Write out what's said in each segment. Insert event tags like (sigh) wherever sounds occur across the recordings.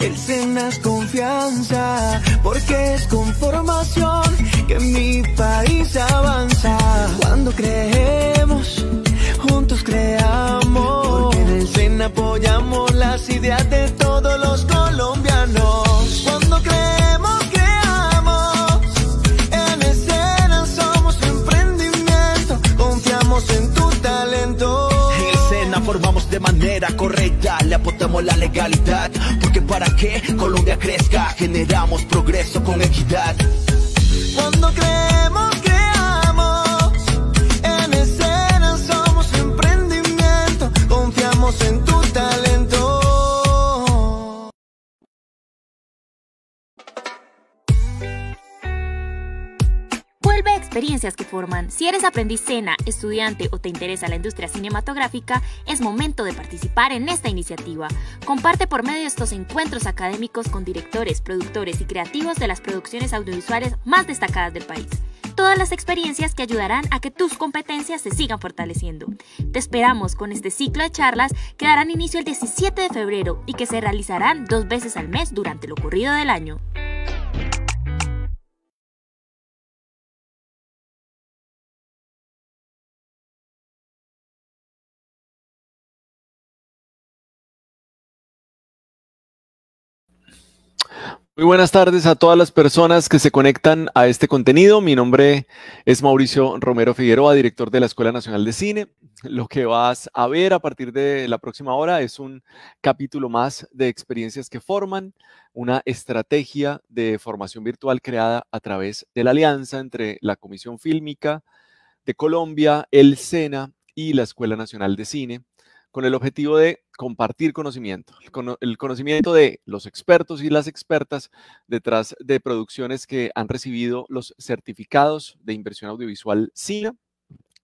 el SENA es confianza, porque es con formación que mi país avanza. Cuando creemos, juntos creamos, porque en el SENA apoyamos las ideas de todos los colombianos. Cuando creemos, creamos, en el SENA somos emprendimiento, confiamos en tu talento. En el SENA formamos de manera correcta le apostamos la legalidad. Porque para que Colombia crezca, generamos progreso con equidad. Cuando creemos Vuelve experiencias que forman. Si eres aprendiz estudiante o te interesa la industria cinematográfica, es momento de participar en esta iniciativa. Comparte por medio de estos encuentros académicos con directores, productores y creativos de las producciones audiovisuales más destacadas del país todas las experiencias que ayudarán a que tus competencias se sigan fortaleciendo. Te esperamos con este ciclo de charlas que darán inicio el 17 de febrero y que se realizarán dos veces al mes durante lo ocurrido del año. Muy buenas tardes a todas las personas que se conectan a este contenido. Mi nombre es Mauricio Romero Figueroa, director de la Escuela Nacional de Cine. Lo que vas a ver a partir de la próxima hora es un capítulo más de experiencias que forman, una estrategia de formación virtual creada a través de la alianza entre la Comisión Fílmica de Colombia, el SENA y la Escuela Nacional de Cine con el objetivo de compartir conocimiento, el conocimiento de los expertos y las expertas detrás de producciones que han recibido los certificados de inversión audiovisual SINA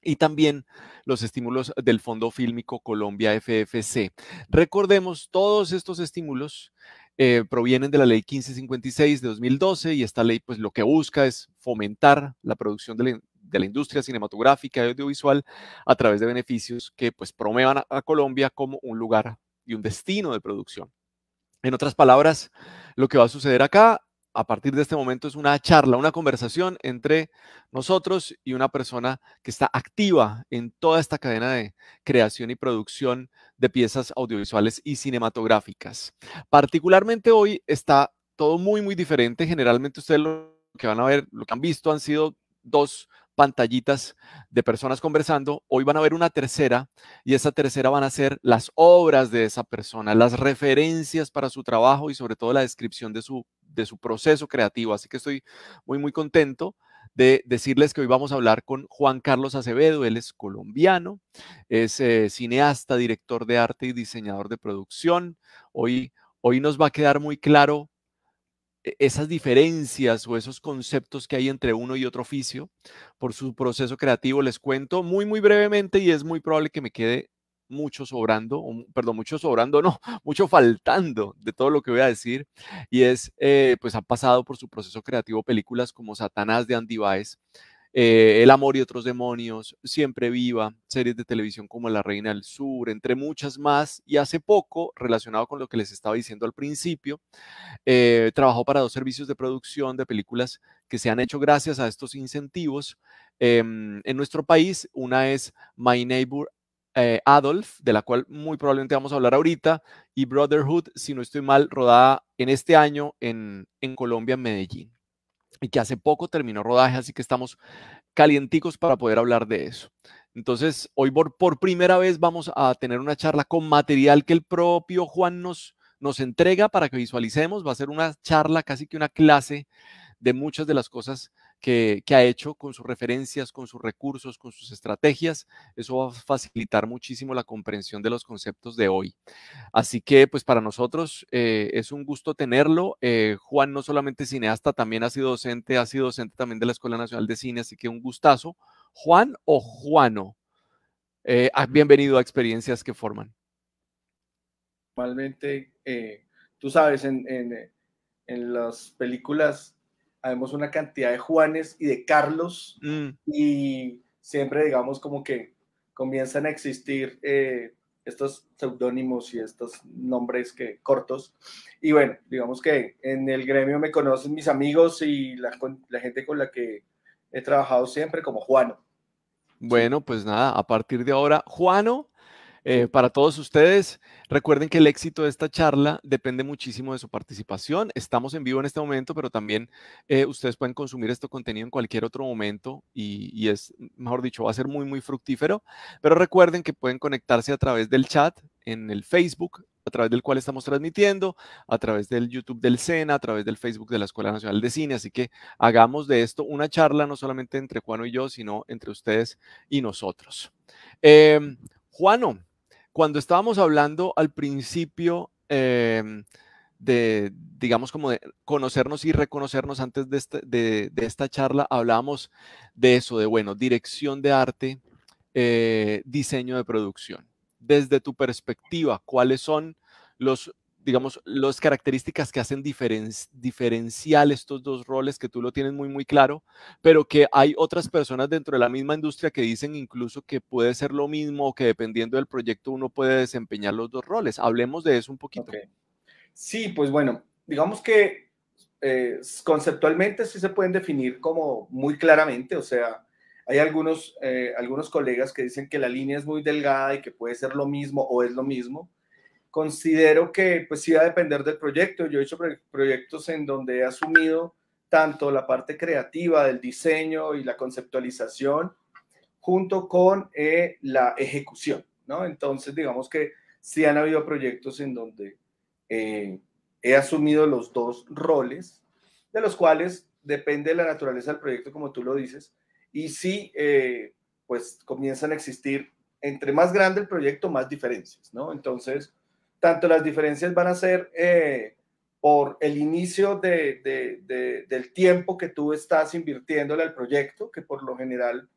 y también los estímulos del Fondo Fílmico Colombia FFC. Recordemos, todos estos estímulos eh, provienen de la ley 1556 de 2012 y esta ley pues lo que busca es fomentar la producción de la industria cinematográfica y audiovisual a través de beneficios que pues promuevan a, a Colombia como un lugar y un destino de producción. En otras palabras, lo que va a suceder acá a partir de este momento es una charla, una conversación entre nosotros y una persona que está activa en toda esta cadena de creación y producción de piezas audiovisuales y cinematográficas. Particularmente hoy está todo muy, muy diferente. Generalmente ustedes lo que van a ver, lo que han visto han sido dos pantallitas de personas conversando, hoy van a ver una tercera y esa tercera van a ser las obras de esa persona, las referencias para su trabajo y sobre todo la descripción de su, de su proceso creativo. Así que estoy muy, muy contento de decirles que hoy vamos a hablar con Juan Carlos Acevedo. Él es colombiano, es eh, cineasta, director de arte y diseñador de producción. Hoy, hoy nos va a quedar muy claro e-, esas diferencias o esos conceptos que hay entre uno y otro oficio por su proceso creativo. Les cuento muy, muy brevemente y es muy probable que me quede mucho sobrando, perdón, mucho sobrando, (laughs) no, mucho faltando de todo lo que voy a decir, y es, eh, pues han pasado por su proceso creativo películas como Satanás de Andy Baez, eh, El amor y otros demonios, Siempre Viva, series de televisión como La Reina del Sur, entre muchas más. Y hace poco, relacionado con lo que les estaba diciendo al principio, eh, trabajó para dos servicios de producción de películas que se han hecho gracias a estos incentivos em, en nuestro país. Una es My Neighbor eh, Adolf, de la cual muy probablemente vamos a hablar ahorita, y Brotherhood, si no estoy mal, rodada en este año en Colombia, en Medellín y que hace poco terminó rodaje, así que estamos calienticos para poder hablar de eso. Entonces, hoy por, primera vez vamos a tener una charla con material que el propio Juan nos, nos entrega para que visualicemos. Va a ser una charla, casi que una clase de muchas de las cosas que, ha hecho con sus referencias, con sus recursos, con sus estrategias. Eso va a facilitar muchísimo la comprensión de los conceptos de hoy. Así que, pues para nosotros eh, es un gusto tenerlo. Eh, Juan no solamente cineasta, también ha sido docente, ha sido docente también de la Escuela Nacional de Cine, así que un gustazo. Juan o Juano, eh, ah, bienvenido a Experiencias que Forman. Normalmente, tú sabes, en, en las películas habemos una cantidad de Juanes y de Carlos mm. y siempre digamos como que comienzan a existir eh, estos seudónimos y estos nombres que cortos. Y bueno, digamos que en el gremio me conocen mis amigos y la, la gente con la que he trabajado siempre como Juano. Bueno, pues nada, a partir de ahora, Juano eh, para todos ustedes. Recuerden que el éxito de esta charla depende muchísimo de su participación. Estamos en vivo en este momento, pero también eh, ustedes pueden consumir este contenido en cualquier otro momento y, es, mejor dicho, va a ser muy, muy fructífero. Pero recuerden que pueden conectarse a través del chat en el Facebook a través del cual estamos transmitiendo, a través del YouTube del SENA, a través del Facebook de la Escuela Nacional de Cine. Así que hagamos de esto una charla no solamente entre Juano y yo, sino entre ustedes y nosotros. Em, Juano, cuando estábamos hablando al principio em, de, digamos, como de conocernos y reconocernos antes este, de, esta charla, hablábamos de eso, de, bueno, dirección de arte, eh, diseño de producción. Desde tu perspectiva, ¿cuáles son los digamos, las características que hacen diferencial estos dos roles, que tú lo tienes muy, muy claro, pero que hay otras personas dentro de la misma industria que dicen incluso que puede ser lo mismo, o que dependiendo del proyecto uno puede desempeñar los dos roles. Hablemos de eso un poquito. Sí, pues bueno, digamos que eh, conceptualmente sí se pueden definir como muy claramente, o sea, hay algunos, eh, algunos colegas que dicen que la línea es muy delgada y que puede ser lo mismo o es lo mismo. Considero que pues sí va a depender del proyecto. Yo he hecho proyectos en donde he asumido tanto la parte creativa del diseño y la conceptualización junto con eh, la ejecución, ¿no? Entonces, digamos que sí han habido proyectos en donde eh, he asumido los dos roles, de los cuales depende la naturaleza del proyecto, como tú lo dices, y sí, eh, pues comienzan a existir, entre más grande el proyecto, más diferencias, ¿no? Entonces, tanto las diferencias van a ser eh, por el inicio del tiempo que tú estás invirtiéndole al proyecto, que por lo general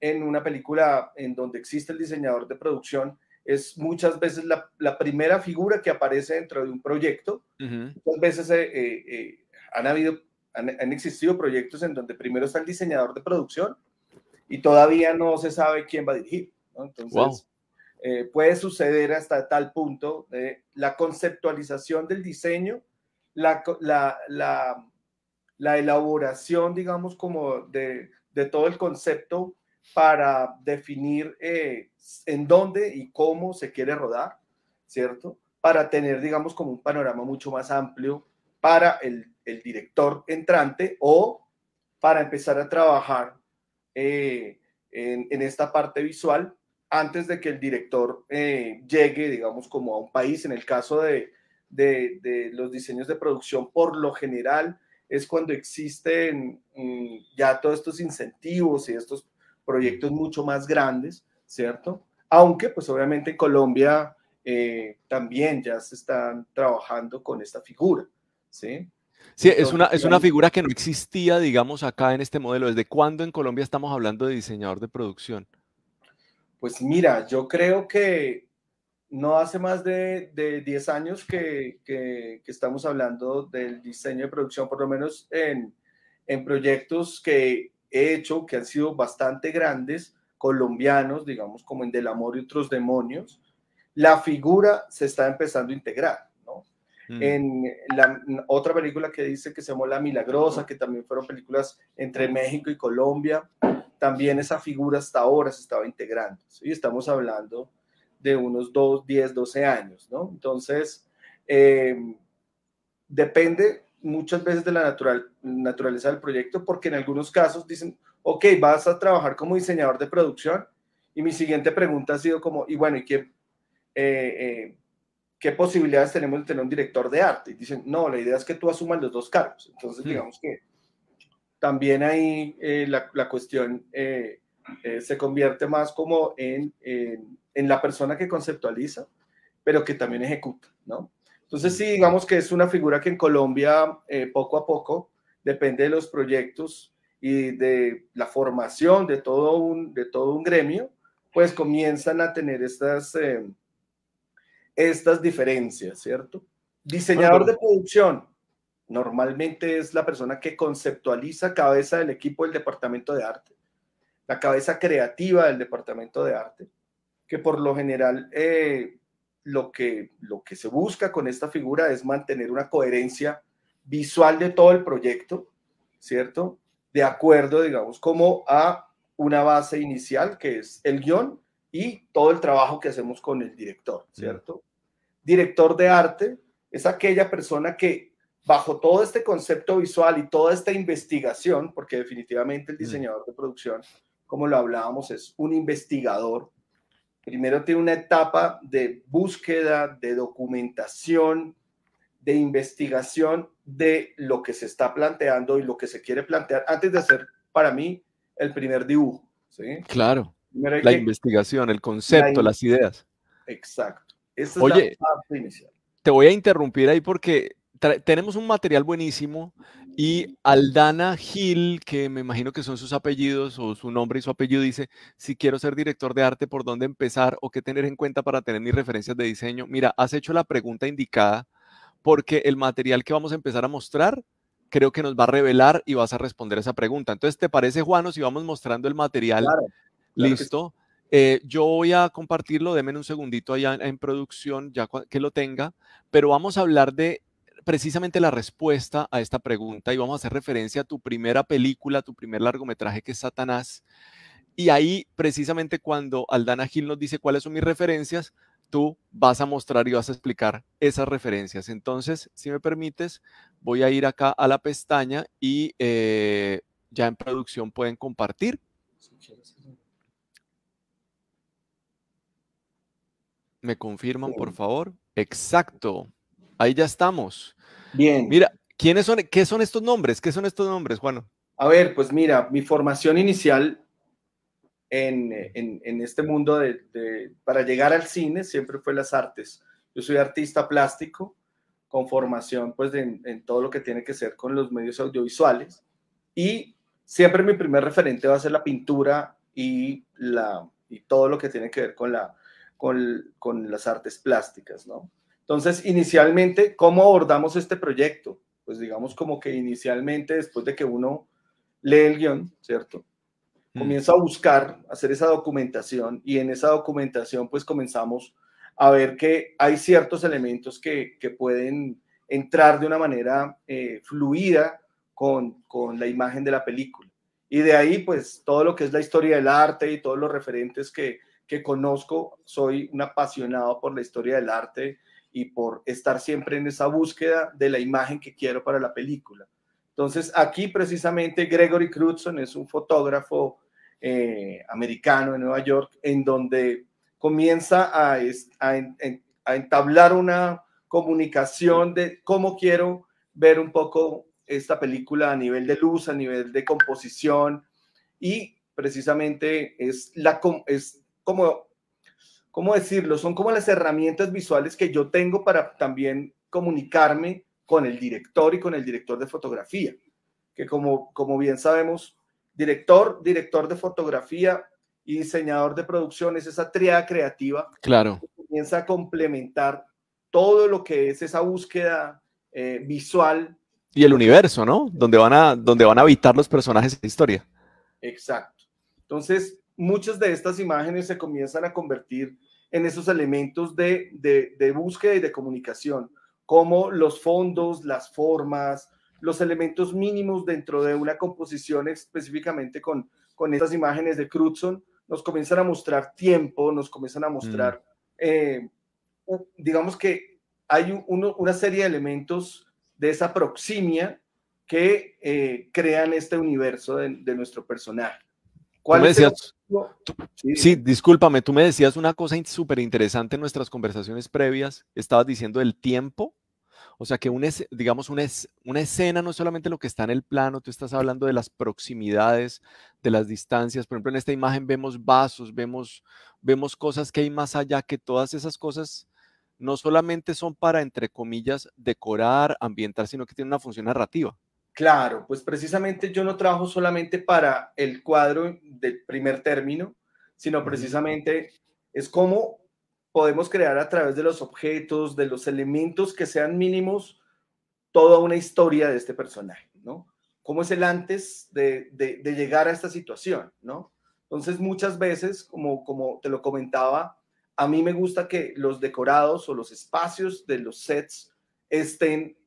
en una película en donde existe el diseñador de producción es muchas veces la, primera figura que aparece dentro de un proyecto. Muchas veces eh, eh, han, habido, han, existido proyectos en donde primero está el diseñador de producción y todavía no se sabe quién va a dirigir. Eh, puede suceder hasta tal punto eh, la conceptualización del diseño, la, elaboración, digamos, como de, todo el concepto para definir eh, en dónde y cómo se quiere rodar, ¿cierto? Para tener, digamos, como un panorama mucho más amplio para el, director entrante o para empezar a trabajar eh, en esta parte visual antes de que el director eh, llegue, digamos, como a un país. En el caso de, los diseños de producción, por lo general, es cuando existen mm, ya todos estos incentivos y estos proyectos mucho más grandes, ¿cierto? Aunque, pues obviamente en Colombia eh, también ya se están trabajando con esta figura, ¿sí? Sí, es una, es una figura que no existía, digamos, acá en este modelo. ¿Desde cuándo en Colombia estamos hablando de diseñador de producción? Pues mira, yo creo que no hace más de, 10 años que, estamos hablando del diseño de producción, por lo menos en, proyectos que he hecho, que han sido bastante grandes, colombianos, digamos, como en Del Amor y otros demonios, la figura se está empezando a integrar. Mm. En la otra película que dice que se llamó La Milagrosa, que también fueron películas entre México y Colombia, también esa figura hasta ahora se estaba integrando. Y Estamos hablando de unos 2, 10, 12 años, ¿no? Entonces, eh, depende muchas veces de la naturaleza del proyecto, porque en algunos casos dicen, ok, vas a trabajar como diseñador de producción, y mi siguiente pregunta ha sido como, y bueno, ¿y qué, eh, eh, qué posibilidades tenemos de tener un director de arte? Y dicen, no, la idea es que tú asumas los dos cargos. Entonces, digamos que también ahí eh, la, cuestión eh, eh, se convierte más como en, la persona que conceptualiza, pero que también ejecuta, ¿no? Entonces sí, digamos que es una figura que en Colombia poco a poco, depende de los proyectos y de la formación de todo un, de todo un gremio, pues comienzan a tener estas, estas diferencias, ¿cierto? Diseñador de producción, Normalmente es la persona que conceptualiza cabeza del equipo del departamento de arte, la cabeza creativa del departamento de arte, que por lo general eh, lo, que, lo que se busca con esta figura es mantener una coherencia visual de todo el proyecto, ¿cierto? De acuerdo, digamos, como a una base inicial que es el guión y todo el trabajo que hacemos con el director, mm. ¿cierto? Director de arte es aquella persona que bajo todo este concepto visual y toda esta investigación, porque definitivamente el diseñador de producción, como lo hablábamos, es un investigador, primero tiene una etapa de búsqueda, de documentación, de investigación de lo que se está planteando y lo que se quiere plantear antes de hacer, para mí, el primer dibujo. Claro. La investigación, el concepto, las ideas. Exacto. Oye, Te voy a interrumpir ahí porque tenemos un material buenísimo y Aldana Gil, que me imagino que son sus apellidos o su nombre y su apellido, dice, si quiero ser director de arte, ¿por dónde empezar o qué tener en cuenta para tener mis referencias de diseño? Mira, has hecho la pregunta indicada porque el material que vamos a empezar a mostrar creo que nos va a revelar y vas a responder esa pregunta. Entonces, ¿te parece, Juan? si vamos mostrando el material? Claro, Listo. Eh, yo voy a compartirlo, denme un segundito allá en producción, ya que lo tenga, pero vamos a hablar de precisamente la respuesta a esta pregunta y vamos a hacer referencia a tu primera película, tu primer largometraje que es Satanás. Y ahí precisamente cuando Aldana Gil nos dice cuáles son mis referencias, tú vas a mostrar y vas a explicar esas referencias. Entonces, si me permites, voy a ir acá a la pestaña y eh, ya en producción pueden compartir. ¿Me confirman, por em. favor? Exacto. Ahí ya estamos. Bien. Mira, ¿quiénes son, qué son estos nombres? ¿Qué son estos nombres, Juan? A ver, pues mira, mi formación inicial en, este mundo de, para llegar al cine siempre fue las artes. Yo soy artista plástico con formación pues en, todo lo que tiene que ser con los medios audiovisuales y siempre mi primer referente va a ser la pintura y, la, y todo lo que tiene que ver con, la, con las artes plásticas, ¿no? Entonces, inicialmente, ¿cómo abordamos este proyecto? Pues digamos como que inicialmente, después de que uno lee el guión, ¿cierto? Mm. Comienza a buscar, hacer esa documentación y en esa documentación pues comenzamos a ver que hay ciertos elementos que, que pueden entrar de una manera eh, fluida con, con la imagen de la película. Y de ahí pues todo lo que es la historia del arte y todos los referentes que, que conozco, soy un apasionado por la historia del arte y por estar siempre en esa búsqueda de la imagen que quiero para la película. Entonces, aquí precisamente Gregory Crutzen es un fotógrafo eh, americano en Nueva York, en donde comienza a, entablar una comunicación de cómo quiero ver un poco esta película a nivel de luz, a nivel de composición, y precisamente es como ¿cómo decirlo? Son como las herramientas visuales que yo tengo para también comunicarme con el director y con el director de fotografía, que como, como bien sabemos, director, director de fotografía y diseñador de producción es esa triada creativa claro. Piensa a complementar todo lo que es esa búsqueda eh, visual. Y el universo, ¿no? Donde van, a, donde van a habitar los personajes de la historia. Exacto. Entonces, muchas de estas imágenes se comienzan a convertir en esos elementos de, búsqueda y de comunicación, como los fondos, las formas, los elementos mínimos dentro de una composición específicamente con, con estas imágenes de Crutzen, nos comienzan a mostrar tiempo, nos comienzan a mm. mostrar, eh, digamos que hay una serie de elementos de esa proximia que eh, crean este universo de nuestro personaje sí. discúlpame, tú me decías una cosa súper interesante en nuestras conversaciones previas, estabas diciendo el tiempo, o sea que un digamos una, una escena no es solamente lo que está en el plano, tú estás hablando de las proximidades, de las distancias, por ejemplo en esta imagen vemos vasos, vemos, vemos cosas que hay más allá, que todas esas cosas no solamente son para, entre comillas, decorar, ambientar, sino que tienen una función narrativa. Claro, pues precisamente yo no trabajo solamente para el cuadro del primer término, sino precisamente es cómo podemos crear a través de los objetos, de los elementos que sean mínimos, toda una historia de este personaje, ¿no? ¿Cómo es el antes de, llegar a esta situación, ¿no? Entonces muchas veces, como, como te lo comentaba, a mí me gusta que los decorados o los espacios de los sets estén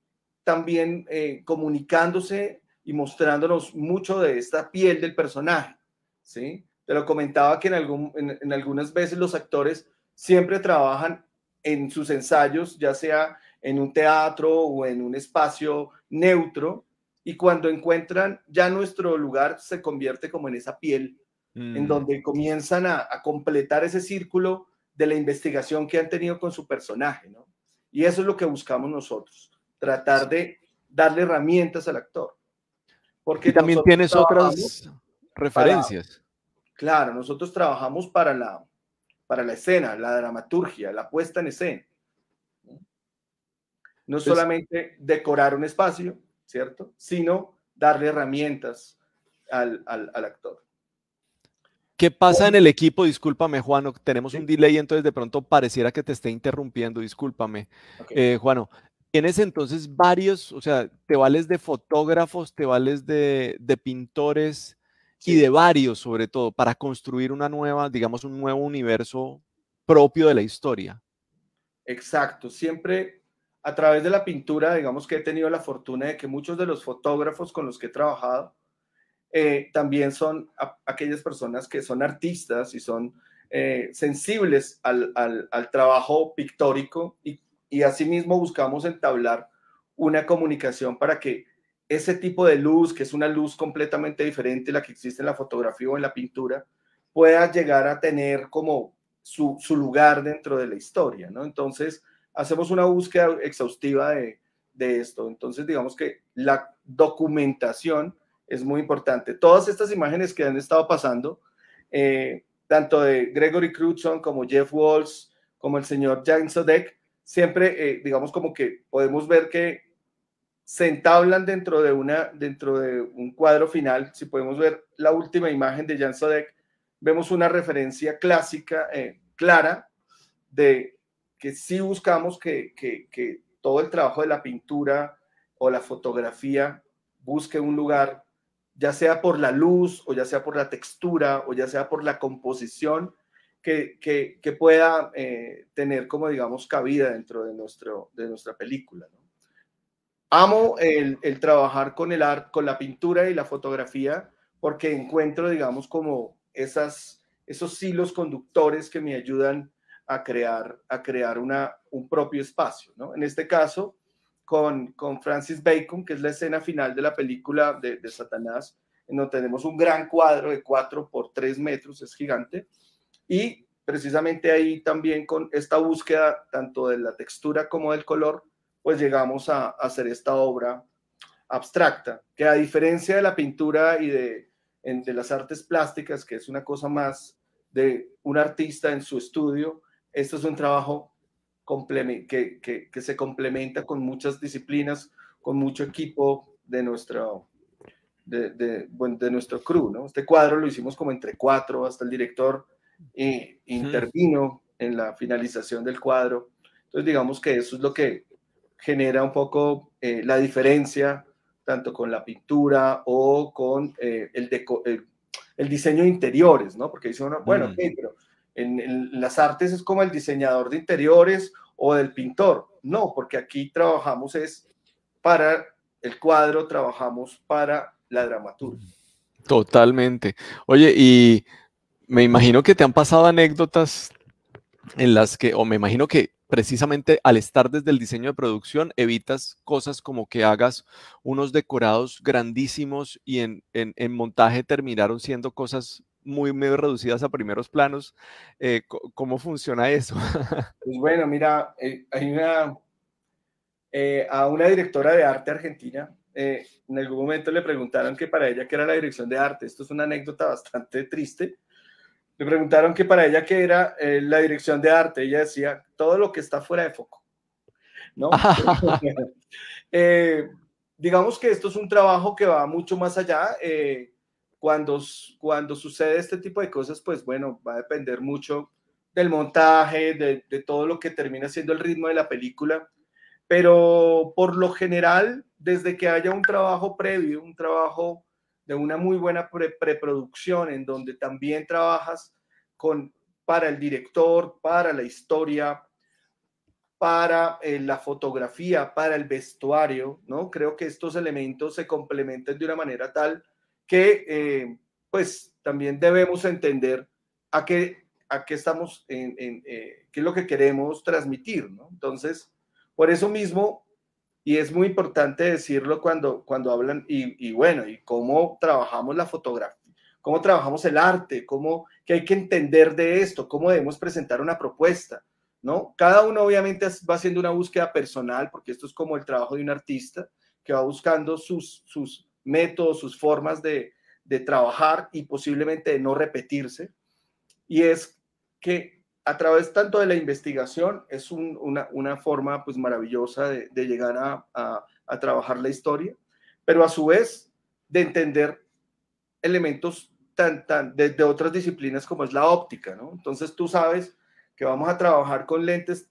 también eh, comunicándose y mostrándonos mucho de esta piel del personaje, ¿sí? Te lo comentaba que en, algunas veces los actores siempre trabajan en sus ensayos, ya sea en un teatro o en un espacio neutro, y cuando encuentran ya nuestro lugar se convierte como en esa piel, en mm. donde comienzan a, completar ese círculo de la investigación que han tenido con su personaje, Y eso es lo que buscamos nosotros tratar de darle herramientas al actor. Porque también tienes otras referencias. claro, nosotros trabajamos para la, para la escena, la dramaturgia, la puesta en escena. No solamente decorar un espacio, ¿cierto? Sino darle herramientas al, actor. ¿Qué pasa en el equipo? Discúlpame, Juano, tenemos un delay, entonces de pronto pareciera que te esté interrumpiendo, discúlpame. Eh, Juano, tienes entonces varios, o sea, te vales de fotógrafos, te vales de, pintores y de varios sobre todo para construir una nueva, digamos, un nuevo universo propio de la historia. Exacto, siempre a través de la pintura, digamos que he tenido la fortuna de que muchos de los fotógrafos con los que he trabajado eh, también son aquellas personas que son artistas y son eh, sensibles al, al, trabajo pictórico y y asimismo buscamos entablar una comunicación para que ese tipo de luz, que es una luz completamente diferente a la que existe en la fotografía o en la pintura, pueda llegar a tener como su, lugar dentro de la historia, ¿no? Entonces, hacemos una búsqueda exhaustiva de, esto. Entonces, digamos que la documentación es muy importante. Todas estas imágenes que han estado pasando, eh, tanto de Gregory Crutzen como Jeff Walls, como el señor Jan Sodek, siempre, eh, digamos, como que podemos ver que se entablan dentro de, una, dentro de un cuadro final. Si podemos ver la última imagen de Jan Sadek, vemos una referencia clásica, eh, clara, de que si buscamos que, que todo el trabajo de la pintura o la fotografía busque un lugar, ya sea por la luz o ya sea por la textura o ya sea por la composición, que, pueda eh, tener como, digamos, cabida dentro de, nuestro, de nuestra película. Amo el, trabajar con el arte, con la pintura y la fotografía, porque encuentro, digamos, como esas, esos hilos conductores que me ayudan a crear, a crear un propio espacio. En este caso, con, Francis Bacon, que es la escena final de la película de, Satanás, no tenemos un gran cuadro de cuatro por tres metros, es gigante, y precisamente ahí también con esta búsqueda tanto de la textura como del color, pues llegamos a, hacer esta obra abstracta, que a diferencia de la pintura y de, las artes plásticas, que es una cosa más de un artista en su estudio, esto es un trabajo que, que, se complementa con muchas disciplinas, con mucho equipo de nuestro, de, de nuestro crew. ¿no? Este cuadro lo hicimos como entre cuatro, hasta el director intervino en la finalización del cuadro. Entonces, digamos que eso es lo que genera un poco eh, la diferencia, tanto con la pintura o con eh, el, el, diseño de interiores, ¿no? Porque dice uno, bueno, mm. pero en, en, las artes es como el diseñador de interiores o del pintor. No, porque aquí trabajamos es para el cuadro, trabajamos para la dramaturgia. Totalmente. Oye, y me imagino que te han pasado anécdotas en las que, o me imagino que precisamente al estar desde el diseño de producción, evitas cosas como que hagas unos decorados grandísimos y en, montaje terminaron siendo cosas muy medio reducidas a primeros planos. Eh, ¿Cómo funciona eso? (laughs) Pues bueno, mira, eh, hay una, eh, a una directora de arte argentina, en algún momento le preguntaron que para ella qué era la dirección de arte. Esto es una anécdota bastante triste le preguntaron que para ella qué era eh, la dirección de arte. Ella decía, todo lo que está fuera de foco. ¿No? (laughs) (laughs) Eh, digamos que esto es un trabajo que va mucho más allá. Eh, cuando, cuando sucede este tipo de cosas, pues bueno, va a depender mucho del montaje, de todo lo que termina siendo el ritmo de la película. Pero por lo general, desde que haya un trabajo previo, un trabajo de una muy buena preproducción en donde también trabajas con, para el director, para la historia, para eh, la fotografía, para el vestuario, ¿no? Creo que estos elementos se complementan de una manera tal que, eh, pues, también debemos entender a qué, a qué estamos, en, eh, qué es lo que queremos transmitir, ¿no? Entonces, por eso mismo, y es muy importante decirlo cuando, cuando hablan, y, bueno, y cómo trabajamos la fotografía, cómo trabajamos el arte, cómo, qué hay que entender de esto, cómo debemos presentar una propuesta, ¿no? Cada uno obviamente va haciendo una búsqueda personal, porque esto es como el trabajo de un artista que va buscando sus, métodos, sus formas de, de trabajar y posiblemente de no repetirse. Y es que a través tanto de la investigación, es una, forma pues maravillosa de, llegar a, trabajar la historia, pero a su vez de entender elementos tan, tan, de, otras disciplinas como es la óptica, ¿no? Entonces tú sabes que vamos a trabajar con lentes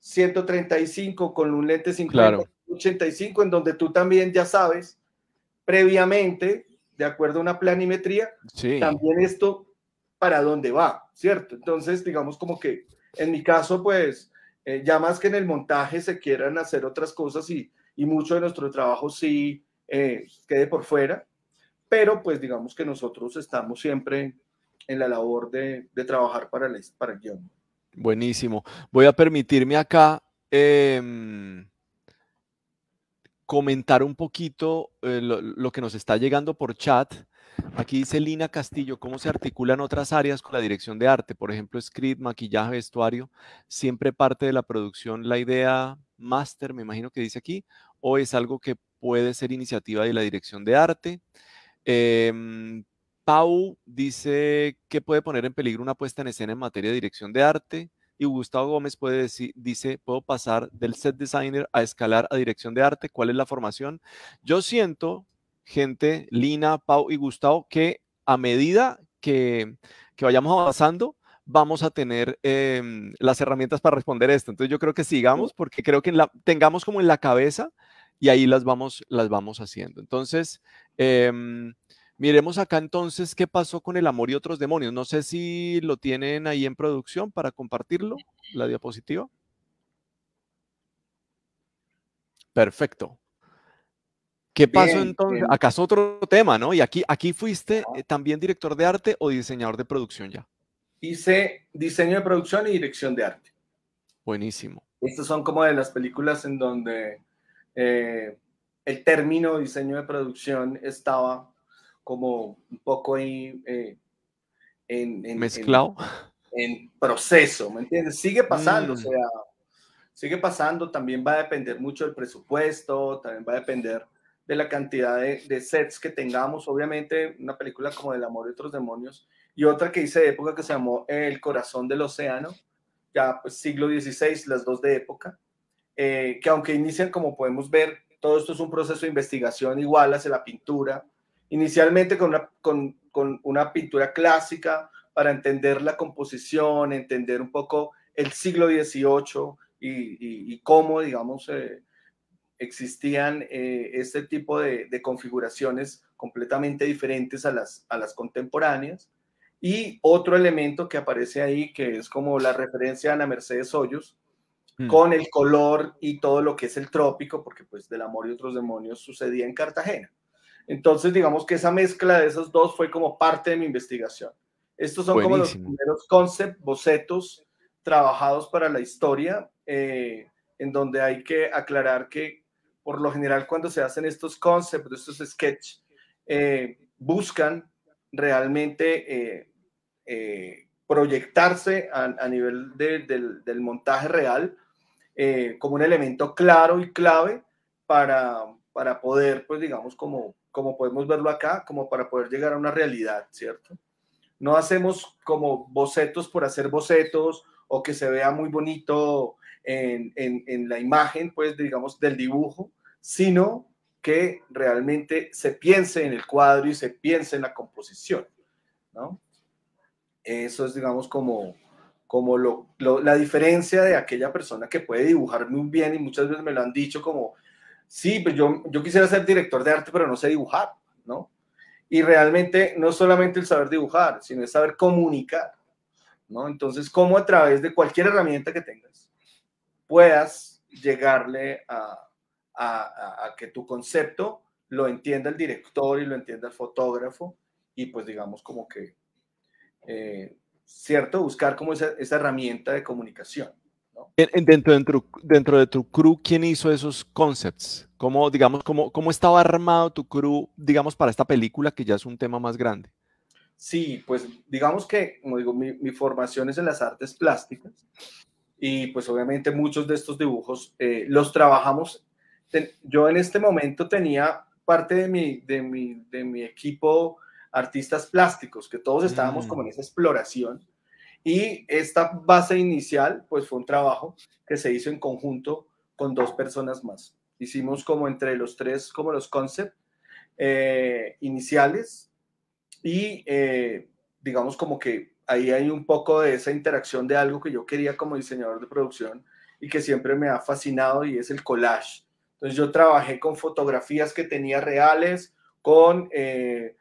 135, con un lente sin claro. 85, en donde tú también ya sabes previamente, de acuerdo a una planimetría, también esto para dónde va, ¿cierto? Entonces, digamos como que en mi caso, pues, eh, ya más que en el montaje se quieran hacer otras cosas y, mucho de nuestro trabajo sí eh, quede por fuera, pero pues digamos que nosotros estamos siempre en la labor de, trabajar para el, para el guión. Buenísimo. Voy a permitirme acá... Em, comentar un poquito eh, lo, que nos está llegando por chat. Aquí dice Lina Castillo, ¿cómo se articulan otras áreas con la dirección de arte? Por ejemplo, script, maquillaje, vestuario, siempre parte de la producción, la idea máster, me imagino que dice aquí, o es algo que puede ser iniciativa de la dirección de arte. Em, Pau dice que puede poner en peligro una puesta en escena en materia de dirección de arte y Gustavo Gómez puede decir, dice, puedo pasar del set designer a escalar a dirección de arte, ¿cuál es la formación? Yo siento, gente, Lina, Pau y Gustavo, que a medida que, que vayamos avanzando, vamos a tener em, las herramientas para responder esto. Entonces yo creo que sigamos porque creo que tengamos como en la cabeza y ahí las vamos, las vamos haciendo. Entonces, em, Miremos acá entonces qué pasó con el amor y otros demonios. No sé si lo tienen ahí en producción para compartirlo, la diapositiva. Perfecto. ¿Qué pasó entonces? Acaso otro tema, ¿no? Y aquí, aquí fuiste eh, también director de arte o diseñador de producción ya. Hice diseño de producción y dirección de arte. Buenísimo. Estas son como de las películas en donde eh, el término diseño de producción estaba como un poco ahí eh, en, en, mezclado. En, proceso, ¿me entiendes? Sigue pasando, mm. o sea, sigue pasando, también va a depender mucho del presupuesto, también va a depender de la cantidad de, sets que tengamos, obviamente una película como El Amor de otros demonios, y otra que hice de época que se llamó El Corazón del Océano, ya pues, siglo XVI, las dos de época, eh, que aunque inician, como podemos ver, todo esto es un proceso de investigación igual hacia la pintura, inicialmente con una, pintura clásica para entender la composición, entender un poco el siglo XVIII y, cómo, digamos, eh, existían eh, este tipo de, configuraciones completamente diferentes a las, contemporáneas. Y otro elemento que aparece ahí, que es como la referencia a Ana Mercedes Hoyos, hmm. con el color y todo lo que es el trópico, porque pues del amor y otros demonios sucedía en Cartagena. Entonces, digamos que esa mezcla de esos dos fue como parte de mi investigación. Estos son como los primeros concept, bocetos trabajados para la historia, eh, en donde hay que aclarar que por lo general cuando se hacen estos conceptos estos sketches, eh, buscan realmente eh, proyectarse a, nivel del, del, montaje real como un elemento claro y clave para, para poder, pues digamos, como como podemos verlo acá, como para poder llegar a una realidad, ¿cierto? No hacemos como bocetos por hacer bocetos o que se vea muy bonito en, en, la imagen, pues digamos, del dibujo, sino que realmente se piense en el cuadro y se piense en la composición, ¿no? Eso es, digamos, como, como la diferencia de aquella persona que puede dibujar muy bien y muchas veces me lo han dicho como sí, pues yo, yo quisiera ser director de arte, pero no sé dibujar, ¿no? Y realmente no solamente el saber dibujar, sino el saber comunicar, ¿no? Entonces, cómo a través de cualquier herramienta que tengas puedas llegarle a, que tu concepto lo entienda el director y lo entienda el fotógrafo y pues digamos como que, eh, ¿cierto? Buscar como esa herramienta de comunicación. Dentro, dentro, dentro de tu crew, ¿quién hizo esos concepts? ¿Cómo, digamos, cómo, cómo estaba armado tu crew, digamos, para esta película que ya es un tema más grande? Sí, pues digamos que, como digo, mi, mi formación es en las artes plásticas y pues obviamente muchos de estos dibujos eh, los trabajamos. yo en este momento tenía parte de mi, de mi, de mi equipo artistas plásticos, que todos estábamos mm. como en esa exploración y esta base inicial, pues fue un trabajo que se hizo en conjunto con dos personas más. Hicimos como entre los tres, como los concept eh, iniciales y eh, digamos como que ahí hay un poco de esa interacción de algo que yo quería como diseñador de producción y que siempre me ha fascinado y es el collage. Entonces yo trabajé con fotografías que tenía reales, con eh,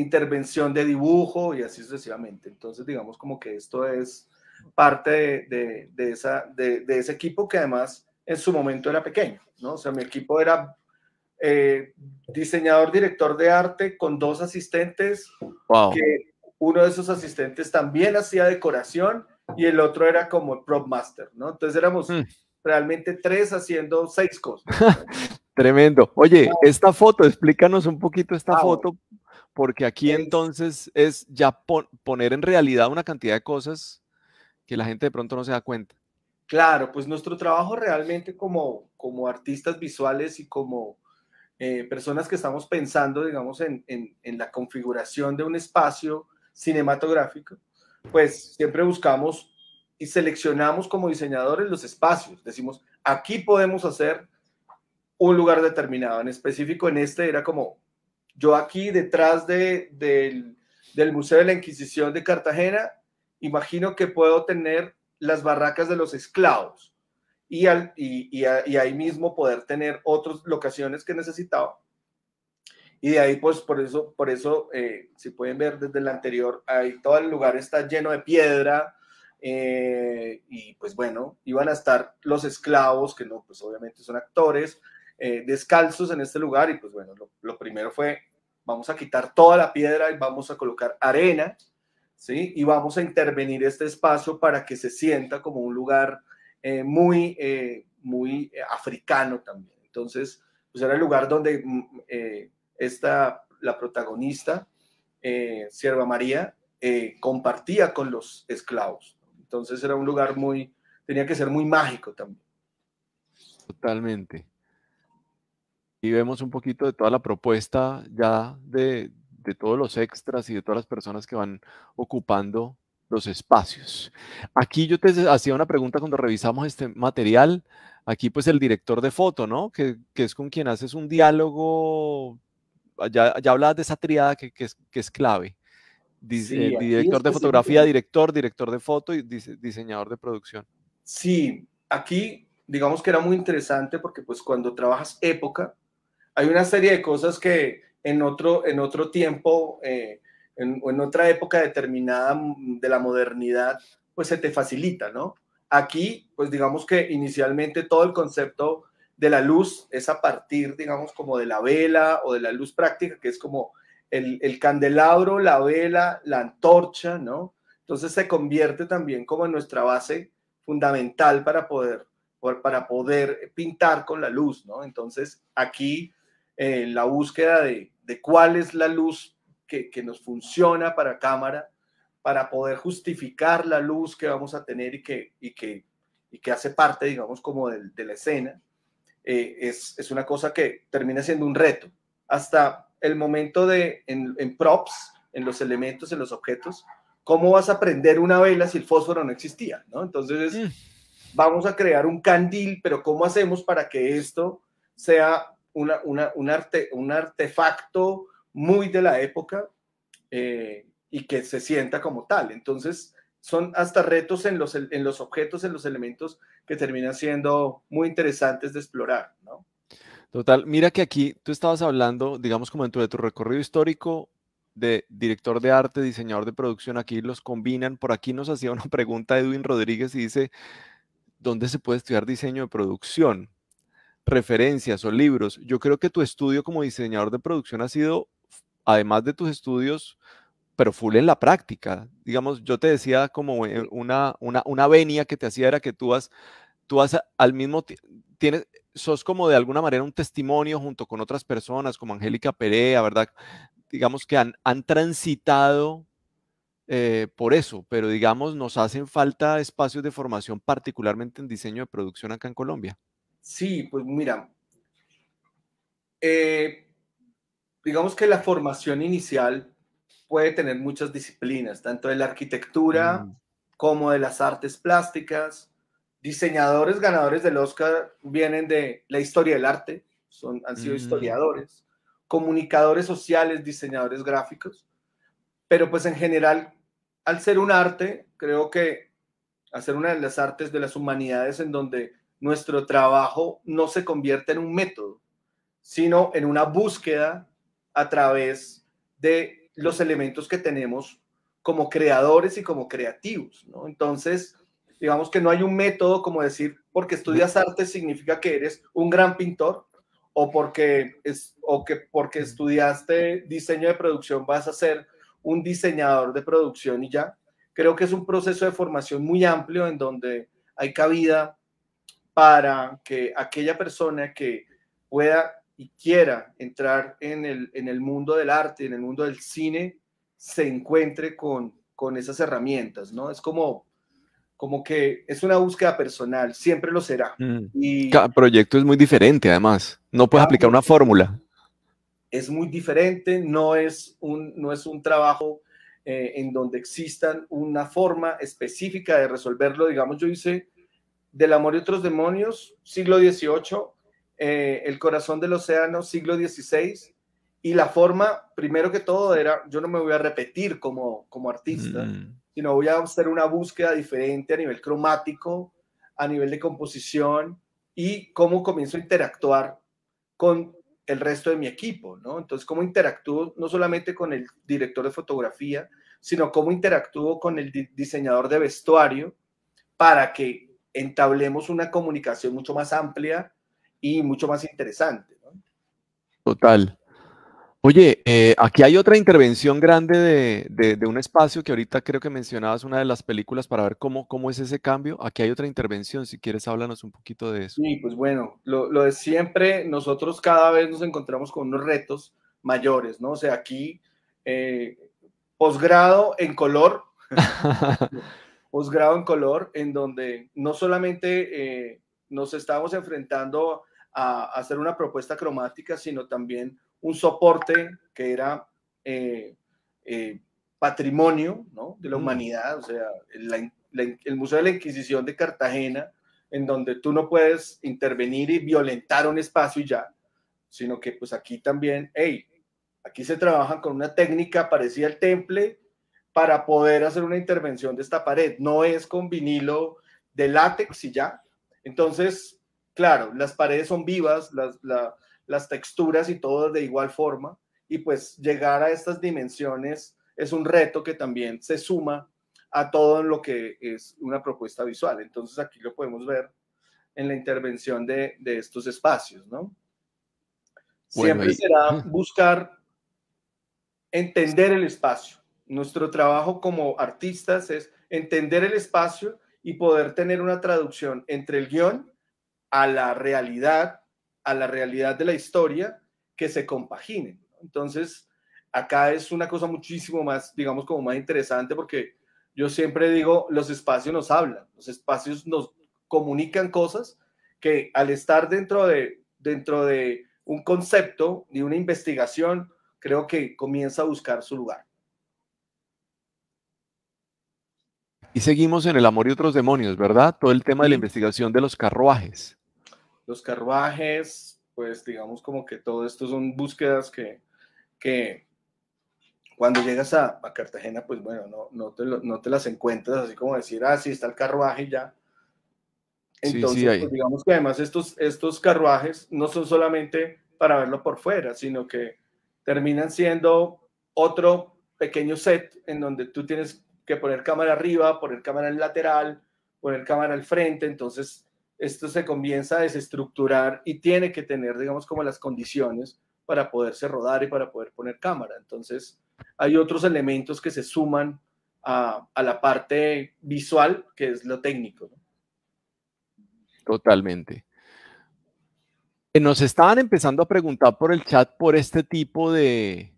intervención de dibujo y así sucesivamente. Entonces, digamos como que esto es parte de, esa, de, ese equipo que además en su momento era pequeño, ¿no? O sea, mi equipo era eh, diseñador, director de arte con dos asistentes, que uno de esos asistentes también hacía decoración y el otro era como prop master, ¿no? Entonces éramos hmm. realmente tres haciendo seis cosas. (laughs) Tremendo. Oye, ah. esta foto, explícanos un poquito esta ah, foto, porque aquí eh, entonces es ya poner en realidad una cantidad de cosas que la gente de pronto no se da cuenta. Claro, pues nuestro trabajo realmente como, como artistas visuales y como eh, personas que estamos pensando, digamos, en, en, la configuración de un espacio cinematográfico, pues siempre buscamos y seleccionamos como diseñadores los espacios. Decimos, aquí podemos hacer un lugar determinado. En específico, en este era como yo aquí detrás del, Museo de la Inquisición de Cartagena, imagino que puedo tener las barracas de los esclavos y, y, ahí mismo poder tener otras locaciones que necesitaba. Y de ahí, pues por eso, por eso eh, si pueden ver desde el anterior, ahí todo el lugar está lleno de piedra. Eh, y pues bueno, iban a estar los esclavos, que no, pues obviamente son actores, eh, descalzos en este lugar y pues bueno, lo, primero fue, vamos a quitar toda la piedra y vamos a colocar arena, ¿sí? Y vamos a intervenir este espacio para que se sienta como un lugar eh, muy, eh, muy africano también. Entonces, pues era el lugar donde mm, esta, la protagonista, Sierva María, compartía con los esclavos. Entonces era un lugar muy, tenía que ser muy mágico también. Totalmente vemos un poquito de toda la propuesta ya de, todos los extras y de todas las personas que van ocupando los espacios. Aquí yo te hacía una pregunta cuando revisamos este material. Aquí pues el director de foto, ¿no? Que, que es con quien haces un diálogo. Ya, ya hablabas de esa triada que, es, clave. Eh, director de fotografía, director, director de foto y diseñador de producción. Sí, aquí digamos que era muy interesante porque pues cuando trabajas época, hay una serie de cosas que en otro, en otro tiempo eh, en, o en otra época determinada de la modernidad, pues se te facilita, ¿no? Aquí, pues digamos que inicialmente todo el concepto de la luz es a partir, digamos, como de la vela o de la luz práctica, que es como el, candelabro, la vela, la antorcha, ¿no? Entonces se convierte también como en nuestra base fundamental para poder, para poder pintar con la luz, ¿no? Entonces aquí la búsqueda de, cuál es la luz que, nos funciona para cámara, para poder justificar la luz que vamos a tener y que, y que, que hace parte, digamos, como de, la escena, eh, es, una cosa que termina siendo un reto. Hasta el momento de, en, props, en los elementos, en los objetos, ¿cómo vas a prender una vela si el fósforo no existía? ¿no? Entonces, mm. vamos a crear un candil, pero ¿cómo hacemos para que esto sea una, un, arte, un artefacto muy de la época eh, y que se sienta como tal. Entonces, son hasta retos en los, en los objetos, en los elementos que terminan siendo muy interesantes de explorar, Total, mira que aquí tú estabas hablando, digamos, como dentro de tu recorrido histórico de director de arte, diseñador de producción, aquí los combinan. Por aquí nos hacía una pregunta Edwin Rodríguez y dice, ¿dónde se puede estudiar diseño de producción? referencias o libros. Yo creo que tu estudio como diseñador de producción ha sido, además de tus estudios, pero full en la práctica. Digamos, yo te decía como eh, una, una, venia que te hacía era que tú has, tú has al mismo tienes sos como de alguna manera un testimonio junto con otras personas como Angélica Perea, ¿verdad? Digamos que han, han transitado eh, por eso, pero digamos, nos hacen falta espacios de formación, particularmente en diseño de producción acá en Colombia. Sí, pues mira, eh, digamos que la formación inicial puede tener muchas disciplinas, tanto de la arquitectura mm. como de las artes plásticas. Diseñadores ganadores del Oscar vienen de la historia del arte, son, han sido mm. historiadores, comunicadores sociales, diseñadores gráficos, pero pues en general, al ser un arte, creo que hacer una de las artes de las humanidades en donde nuestro trabajo no se convierte en un método, sino en una búsqueda a través de los elementos que tenemos como creadores y como creativos, Entonces, digamos que no hay un método como decir, porque estudias arte significa que eres un gran pintor, o porque, es, o que porque estudiaste diseño de producción vas a ser un diseñador de producción y ya. Creo que es un proceso de formación muy amplio en donde hay cabida para que aquella persona que pueda y quiera entrar en el, mundo del arte, en el mundo del cine, se encuentre con, esas herramientas, ¿no? Es como, como que es una búsqueda personal, siempre lo será. Mm. Y Cada proyecto es muy diferente, además. No puedes aplicar una fórmula. Es muy diferente, no es un, no es un trabajo eh, en donde existan una forma específica de resolverlo. Digamos, yo hice del amor y otros demonios, siglo XVIII, eh, El corazón del océano, siglo XVI, y la forma, primero que todo, era, yo no me voy a repetir como, como artista, mm. sino voy a hacer una búsqueda diferente a nivel cromático, a nivel de composición y cómo comienzo a interactuar con el resto de mi equipo, ¿no? Entonces, cómo interactúo no solamente con el director de fotografía, sino cómo interactúo con el diseñador de vestuario para que entablemos una comunicación mucho más amplia y mucho más interesante. Total. Oye, eh, aquí hay otra intervención grande de, un espacio que ahorita creo que mencionabas una de las películas para ver cómo, cómo es ese cambio. Aquí hay otra intervención, si quieres háblanos un poquito de eso. Sí, pues bueno, lo, de siempre, nosotros cada vez nos encontramos con unos retos mayores, ¿no? O sea, aquí, eh, posgrado en color, (laughs) grado en Color, en donde no solamente eh, nos estábamos enfrentando a hacer una propuesta cromática, sino también un soporte que era eh, eh, patrimonio de la humanidad, o sea, el Museo de la Inquisición de Cartagena, en donde tú no puedes intervenir y violentar un espacio y ya, sino que pues aquí también, hey, aquí se trabaja con una técnica parecida al temple, para poder hacer una intervención de esta pared. No es con vinilo de látex y ya. Entonces, claro, las paredes son vivas, las, texturas y todo de igual forma. Y pues llegar a estas dimensiones es un reto que también se suma a todo lo que es una propuesta visual. Entonces aquí lo podemos ver en la intervención de, estos espacios, ¿no? Siempre será buscar entender el espacio nuestro trabajo como artistas es entender el espacio y poder tener una traducción entre el guión a la realidad, a la realidad de la historia, que se compagine Entonces, acá es una cosa muchísimo más, digamos, como más interesante porque yo siempre digo, los espacios nos hablan, los espacios nos comunican cosas que al estar dentro de, dentro de un concepto, de una investigación, creo que comienza a buscar su lugar. Y seguimos en el amor y otros demonios, ¿verdad? Todo el tema de la investigación de los carruajes. Los carruajes, pues digamos como que todo esto son búsquedas que, cuando llegas a, Cartagena, pues bueno, no, no, te las encuentras así como decir, ah, sí, está el carruaje ya. Entonces, pues, digamos que además estos, estos carruajes no son solamente para verlo por fuera, sino que terminan siendo otro pequeño set en donde tú tienes que poner cámara arriba, poner cámara en lateral, poner cámara al frente, entonces esto se comienza a desestructurar y tiene que tener, digamos, como las condiciones para poderse rodar y para poder poner cámara. Entonces, hay otros elementos que se suman a, la parte visual, que es lo técnico. Totalmente. Eh, nos estaban empezando a preguntar por el chat por este tipo de,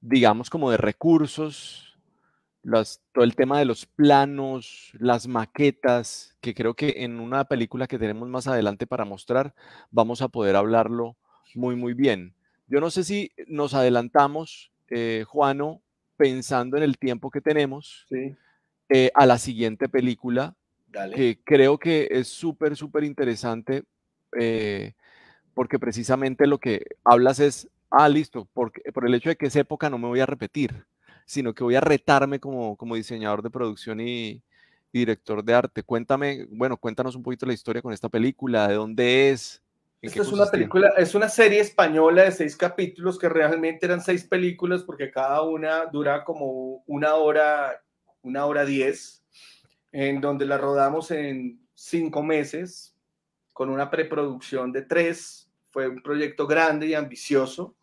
digamos, como de recursos todo el tema de los planos, las maquetas, que creo que en una película que tenemos más adelante para mostrar vamos a poder hablarlo muy, muy bien. Yo no sé si nos adelantamos, eh, Juano, pensando en el tiempo que tenemos, eh, a la siguiente película, que creo que es súper, súper interesante, eh, porque precisamente lo que hablas es, ah, listo, porque, por el hecho de que es época no me voy a repetir sino que voy a retarme como, como diseñador de producción y, director de arte. Cuéntame, bueno, cuéntanos un poquito la historia con esta película, de dónde es. Esta es una película, es una serie española de seis capítulos que realmente eran seis películas porque cada una dura como una hora, una hora diez, en donde la rodamos en cinco meses con una preproducción de tres. Fue un proyecto grande y ambicioso.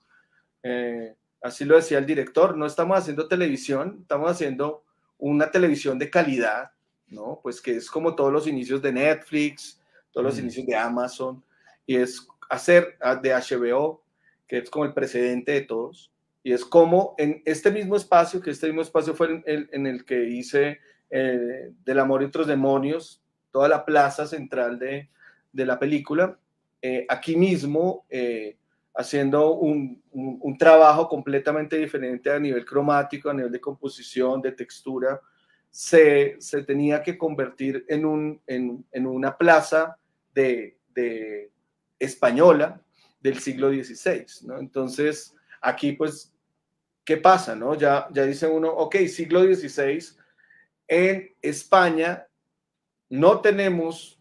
Eh, así lo decía el director, no estamos haciendo televisión, estamos haciendo una televisión de calidad, ¿no? Pues que es como todos los inicios de Netflix, todos los inicios de Amazon, y es hacer ah, de HBO, que es como el precedente de todos, y es como en este mismo espacio, que este mismo espacio fue en el, que hice eh, Del amor y otros demonios, toda la plaza central de, la película, eh, aquí mismo eh, haciendo un, trabajo completamente diferente a nivel cromático, a nivel de composición, de textura, se, tenía que convertir en, un, en, una plaza de, española del siglo XVI. Entonces, aquí pues, ¿qué pasa? No? Ya, ya dice uno, ok, siglo XVI, en España no tenemos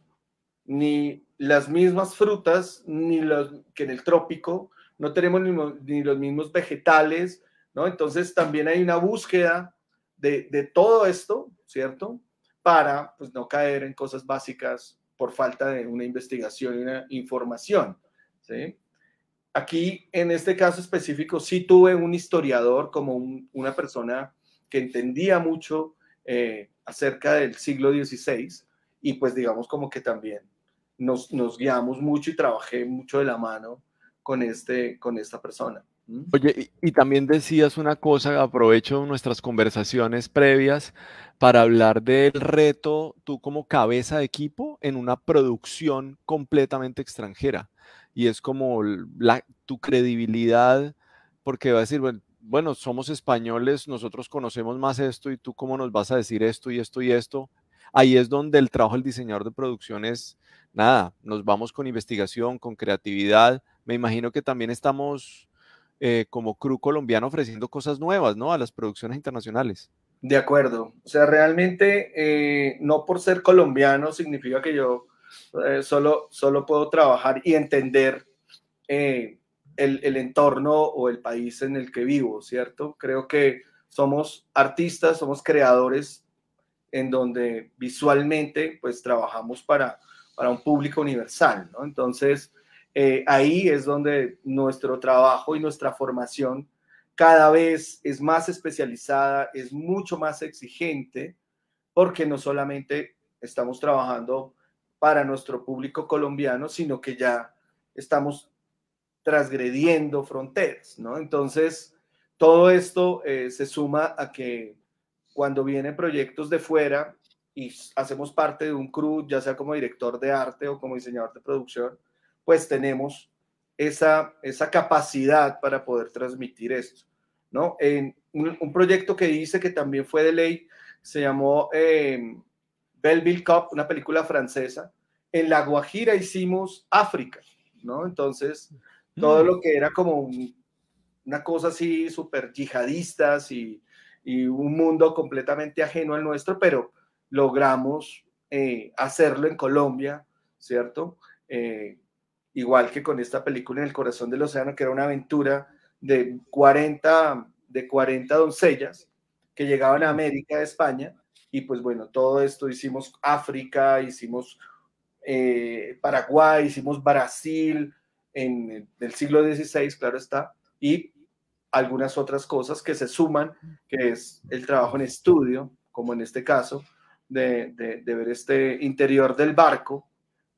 ni las mismas frutas ni los, que en el trópico, no tenemos ni, los mismos vegetales, ¿no? Entonces también hay una búsqueda de, todo esto, ¿cierto? Para pues, no caer en cosas básicas por falta de una investigación y una información, ¿sí? Aquí, en este caso específico, sí tuve un historiador como una persona que entendía mucho eh, acerca del siglo XVI y pues digamos como que también nos, guiamos mucho y trabajé mucho de la mano con, este, con esta persona. Oye, y, también decías una cosa, aprovecho nuestras conversaciones previas para hablar del reto, tú como cabeza de equipo en una producción completamente extranjera. Y es como la, tu credibilidad, porque va a decir, bueno, somos españoles, nosotros conocemos más esto y tú cómo nos vas a decir esto y esto y esto, ahí es donde el trabajo del diseñador de producción es, nada, nos vamos con investigación, con creatividad. Me imagino que también estamos eh, como crew colombiano ofreciendo cosas nuevas, ¿no? A las producciones internacionales. De acuerdo. O sea, realmente eh, no por ser colombiano significa que yo eh, solo, solo puedo trabajar y entender el, el entorno o el país en el que vivo, ¿cierto? Creo que somos artistas, somos creadores en donde visualmente pues trabajamos para, para un público universal, ¿no? Entonces, eh, ahí es donde nuestro trabajo y nuestra formación cada vez es más especializada, es mucho más exigente, porque no solamente estamos trabajando para nuestro público colombiano, sino que ya estamos transgrediendo fronteras, ¿no? Entonces, todo esto eh, se suma a que cuando vienen proyectos de fuera y hacemos parte de un crew, ya sea como director de arte o como diseñador de producción, pues tenemos esa, esa capacidad para poder transmitir esto. ¿no? En un, proyecto que hice que también fue de ley, se llamó em, Belleville Cup, una película francesa. En La Guajira hicimos África, ¿no? Entonces, todo mm. lo que era como una cosa así súper yihadistas y y un mundo completamente ajeno al nuestro, pero logramos eh, hacerlo en Colombia, ¿cierto? Eh, igual que con esta película En el corazón del océano, que era una aventura de 40, de 40 doncellas que llegaban a América, de España, y pues bueno, todo esto hicimos África, hicimos eh, Paraguay, hicimos Brasil en el siglo XVI, claro está, y algunas otras cosas que se suman, que es el trabajo en estudio, como en este caso, de, de, ver este interior del barco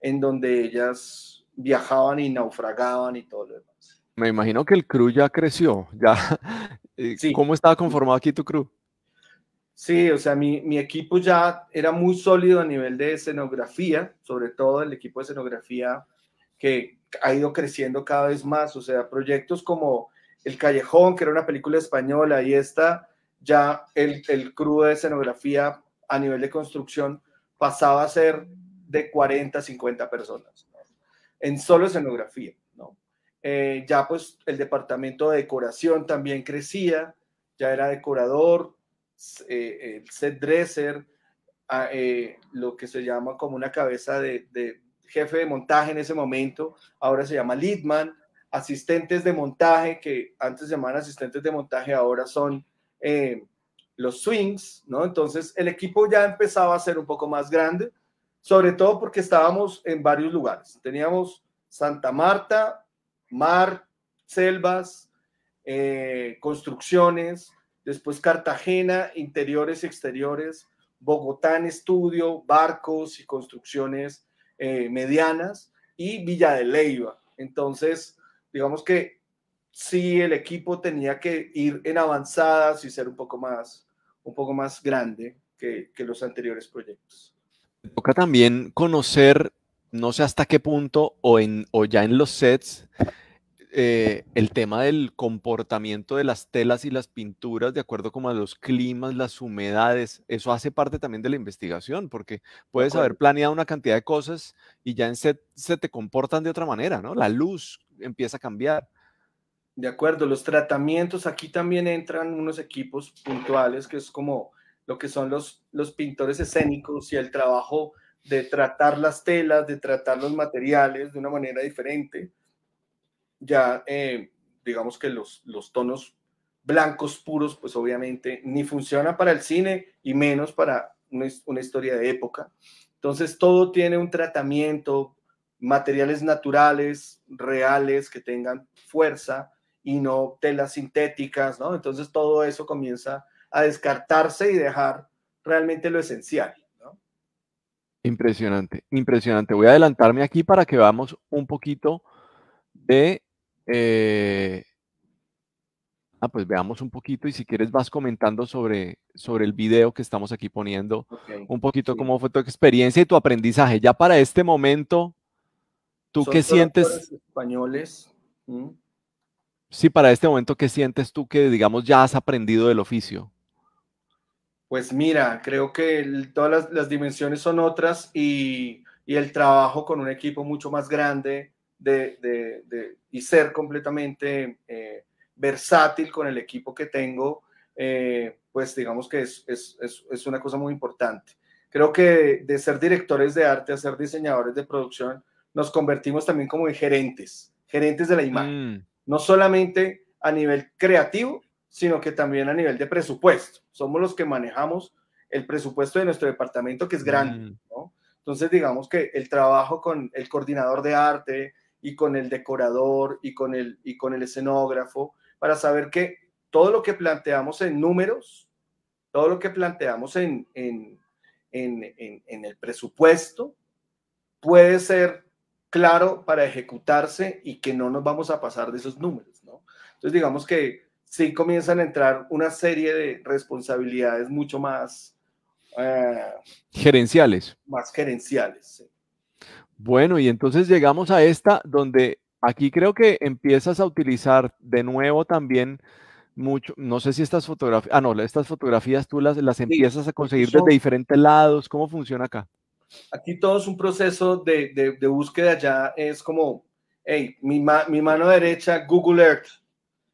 en donde ellas viajaban y naufragaban y todo lo demás. Me imagino que el crew ya creció, ya. (laughs) Eh, ¿Cómo estaba conformado aquí tu crew? Sí, o sea, mi, mi, equipo ya era muy sólido a nivel de escenografía, sobre todo el equipo de escenografía que ha ido creciendo cada vez más, o sea, proyectos como el Callejón, que era una película española, y está, ya el, crudo de escenografía a nivel de construcción pasaba a ser de 40, 50 personas, en solo escenografía, eh, ya pues el departamento de decoración también crecía, ya era decorador, eh, el set dresser, eh, lo que se llama como una cabeza de, jefe de montaje en ese momento, ahora se llama leadman, asistentes de montaje, que antes se llamaban asistentes de montaje, ahora son eh, los swings, ¿no? Entonces el equipo ya empezaba a ser un poco más grande, sobre todo porque estábamos en varios lugares. Teníamos Santa Marta, Mar, Selvas, eh, Construcciones, después Cartagena, Interiores y Exteriores, Bogotá Estudio, Barcos y Construcciones eh, Medianas y Villa de Leiva. Entonces, digamos que sí el equipo tenía que ir en avanzadas y ser un poco más, un poco más grande que, los anteriores proyectos. Toca también conocer, no sé hasta qué punto o, en, o ya en los sets, eh, el tema del comportamiento de las telas y las pinturas de acuerdo como a los climas, las humedades, eso hace parte también de la investigación, porque puedes haber planeado una cantidad de cosas y ya en set se te comportan de otra manera, ¿no? La luz, empieza a cambiar. De acuerdo, los tratamientos, aquí también entran unos equipos puntuales, que es como lo que son los, los pintores escénicos y el trabajo de tratar las telas, de tratar los materiales de una manera diferente. Ya, eh, digamos que los, los tonos blancos puros, pues obviamente ni funciona para el cine y menos para una, una historia de época. Entonces todo tiene un tratamiento, materiales naturales, reales, que tengan fuerza y no telas sintéticas, ¿no? Entonces todo eso comienza a descartarse y dejar realmente lo esencial. ¿no? Impresionante, impresionante. Voy a adelantarme aquí para que veamos un poquito de... Eh, ah, pues veamos un poquito y si quieres vas comentando sobre, sobre el video que estamos aquí poniendo, un poquito cómo fue tu experiencia y tu aprendizaje. Ya para este momento, ¿Tú qué sientes? Españoles. Sí, para este momento, ¿qué sientes tú que, digamos, ya has aprendido del oficio? Pues mira, creo que todas las, dimensiones son otras y, el trabajo con un equipo mucho más grande de, y ser completamente eh, versátil con el equipo que tengo, eh, pues digamos que es, es una cosa muy importante. Creo que de ser directores de arte a ser diseñadores de producción, nos convertimos también como gerentes, gerentes de la imagen, mm. no solamente a nivel creativo, sino que también a nivel de presupuesto. Somos los que manejamos el presupuesto de nuestro departamento, que es grande, mm. ¿no? Entonces, digamos que el trabajo con el coordinador de arte y con el decorador y con el, y con el escenógrafo, para saber que todo lo que planteamos en números, todo lo que planteamos en, en, en, en el presupuesto, puede ser claro para ejecutarse y que no nos vamos a pasar de esos números, ¿no? Entonces digamos que sí comienzan a entrar una serie de responsabilidades mucho más... Eh, gerenciales. Más gerenciales. Bueno, y entonces llegamos a esta donde aquí creo que empiezas a utilizar de nuevo también mucho, no sé si estas fotografías, ah no, estas fotografías tú las, las empiezas a conseguir desde diferentes lados, ¿cómo funciona acá? Aquí todo es un proceso de, búsqueda ya, es como, hey, mi, mano derecha, Google Earth.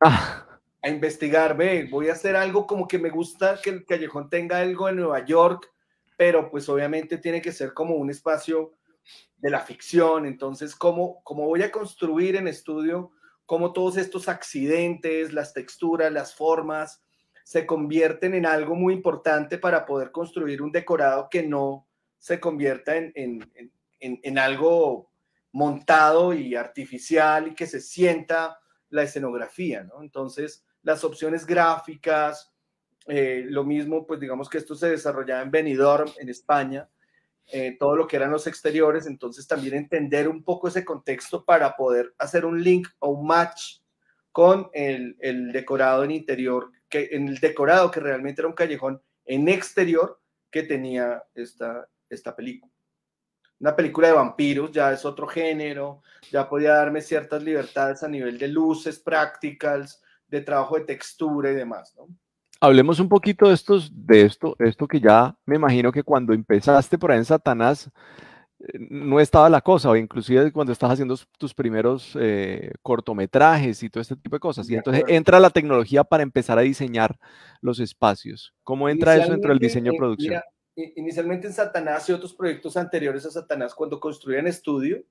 Ah. A investigar, ve, voy a hacer algo como que me gusta que el callejón tenga algo en Nueva York, pero pues obviamente tiene que ser como un espacio de la ficción, entonces, como cómo voy a construir en estudio cómo todos estos accidentes, las texturas, las formas, se convierten en algo muy importante para poder construir un decorado que no se convierta en, algo montado y artificial y que se sienta la escenografía, ¿no? Entonces, las opciones gráficas, eh, lo mismo, pues digamos que esto se desarrollaba en Benidorm, en España, eh, todo lo que eran los exteriores, entonces también entender un poco ese contexto para poder hacer un link o un match con el, el, decorado en interior, que en el decorado que realmente era un callejón en exterior que tenía esta, esta película. Una película de vampiros ya es otro género, ya podía darme ciertas libertades a nivel de luces, prácticas, de trabajo de textura y demás, Hablemos un poquito de estos, de esto, esto que ya me imagino que cuando empezaste por ahí en Satanás eh, no estaba la cosa, o inclusive cuando estás haciendo tus primeros eh, cortometrajes y todo este tipo de cosas. Y entonces entra la tecnología para empezar a diseñar los espacios. ¿Cómo entra eso dentro del diseño de producción? inicialmente en Satanás y otros proyectos anteriores a Satanás, cuando construían estudio,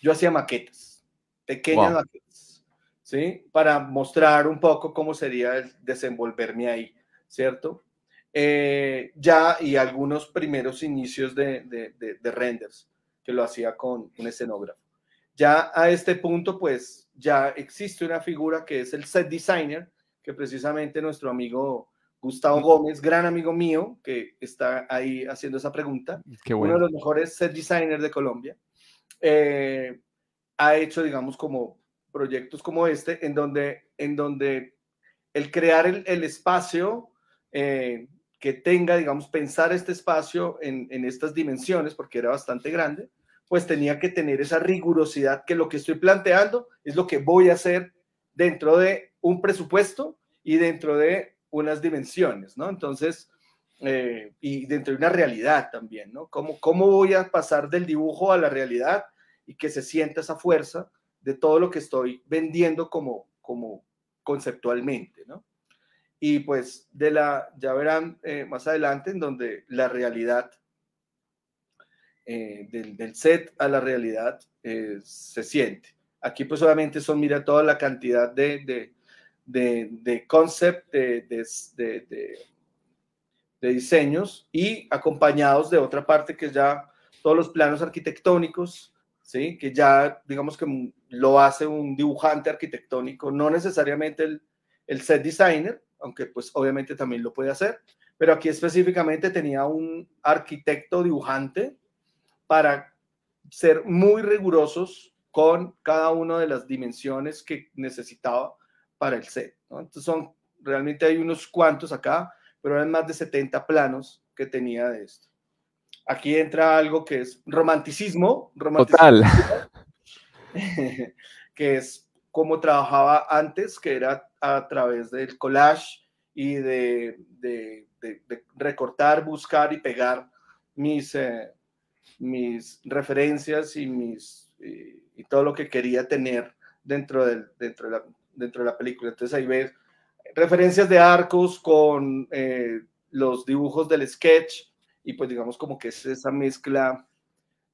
yo hacía maquetas, pequeñas maquetas, ¿sí? Para mostrar un poco cómo sería el desenvolverme ahí, ¿cierto? Eh, ya y algunos primeros inicios de renders, que lo hacía con un escenógrafo. Ya a este punto, pues ya existe una figura que es el set designer, que precisamente nuestro amigo Gustavo Gómez, gran amigo mío, que está ahí haciendo esa pregunta, uno de los mejores set designers de Colombia, eh, ha hecho, digamos, como proyectos como este, en donde, en donde el crear el, espacio eh, que tenga, digamos, pensar este espacio en estas dimensiones, porque era bastante grande, pues tenía que tener esa rigurosidad que lo que estoy planteando es lo que voy a hacer dentro de un presupuesto y dentro de unas dimensiones, ¿no? Entonces, eh, y dentro de una realidad también, ¿no? ¿Cómo, ¿Cómo voy a pasar del dibujo a la realidad y que se sienta esa fuerza de todo lo que estoy vendiendo como, como conceptualmente, ¿no? Y pues de la, ya verán eh, más adelante en donde la realidad, eh, del, set a la realidad se siente. Aquí pues solamente son, mira toda la cantidad de de, de concept, de, diseños y acompañados de otra parte que ya todos los planos arquitectónicos, ¿sí? que ya digamos que lo hace un dibujante arquitectónico, no necesariamente el, el set designer, aunque pues obviamente también lo puede hacer, pero aquí específicamente tenía un arquitecto dibujante para ser muy rigurosos con cada una de las dimensiones que necesitaba para el set. Entonces son, realmente hay unos cuantos acá, pero eran más de 70 planos que tenía de esto. Aquí entra algo que es romanticismo, Total. (laughs) que es como trabajaba antes, que era a través del collage y de, recortar, buscar y pegar mis, eh, mis referencias y, mis, todo lo que quería tener dentro, del, dentro de la dentro de la película. Entonces ahí ves referencias de arcos con eh, los dibujos del sketch y pues digamos como que es esa mezcla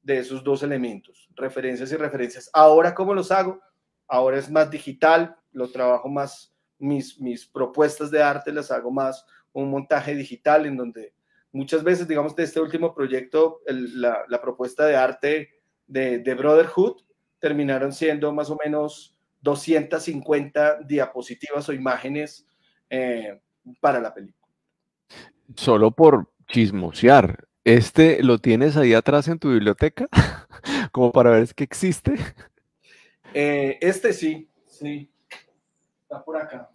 de esos dos elementos, referencias y referencias. Ahora, ¿cómo los hago? Ahora es más digital, lo trabajo más, mis, mis propuestas de arte las hago más un montaje digital en donde muchas veces, digamos, de este último proyecto, la, la, propuesta de arte de, de Brotherhood terminaron siendo más o menos 250 diapositivas o imágenes eh, para la película. Solo por chismosear, ¿este lo tienes ahí atrás en tu biblioteca? (laughs) Como para ver que existe. Eh, este sí, sí. Está por acá.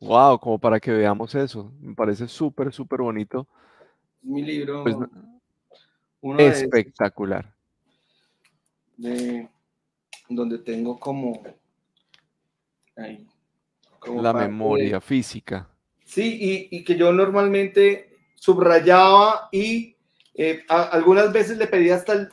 Wow, como para que veamos eso. Me parece súper, súper bonito. Mi libro. Pues, espectacular. donde tengo como la memoria física. Sí, y, y, que yo normalmente subrayaba y eh, algunas veces le pedía hasta,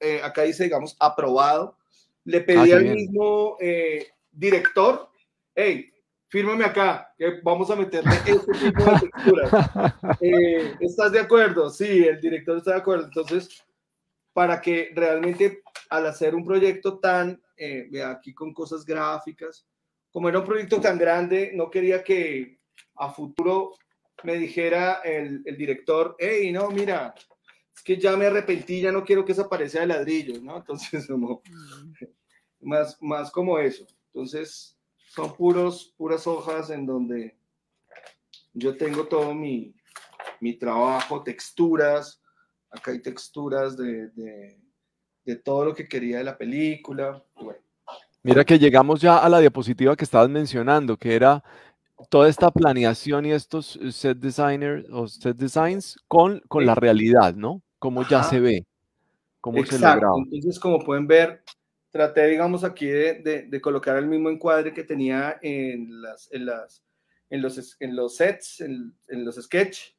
eh, acá dice, digamos, aprobado, le ah, pedía al mismo eh, director, hey, fírmame acá, que vamos a meterle este tipo de (laughs) ¿Estás de acuerdo? Sí, el director está de acuerdo. Entonces, para que realmente al hacer un proyecto tan, eh, aquí con cosas gráficas, como era un proyecto tan grande, no quería que a futuro me dijera el, director, hey, no, mira, es que ya me arrepentí, ya no quiero que esa parezca de ladrillos, ¿no? Entonces, (laughs) como, mm. más, más como eso. Entonces, son puros, puras hojas en donde yo tengo todo mi, trabajo, texturas, acá hay texturas de, todo lo que quería de la película, bueno, Mira que llegamos ya a la diapositiva que estabas mencionando, que era toda esta planeación y estos eh, set designers o set designs con, con la realidad, ¿no? Cómo ya se ve, cómo se logra. Entonces, como pueden ver, traté, digamos, aquí de, colocar el mismo encuadre que tenía en, las, las, en, los, en los sets, en, en los sketches,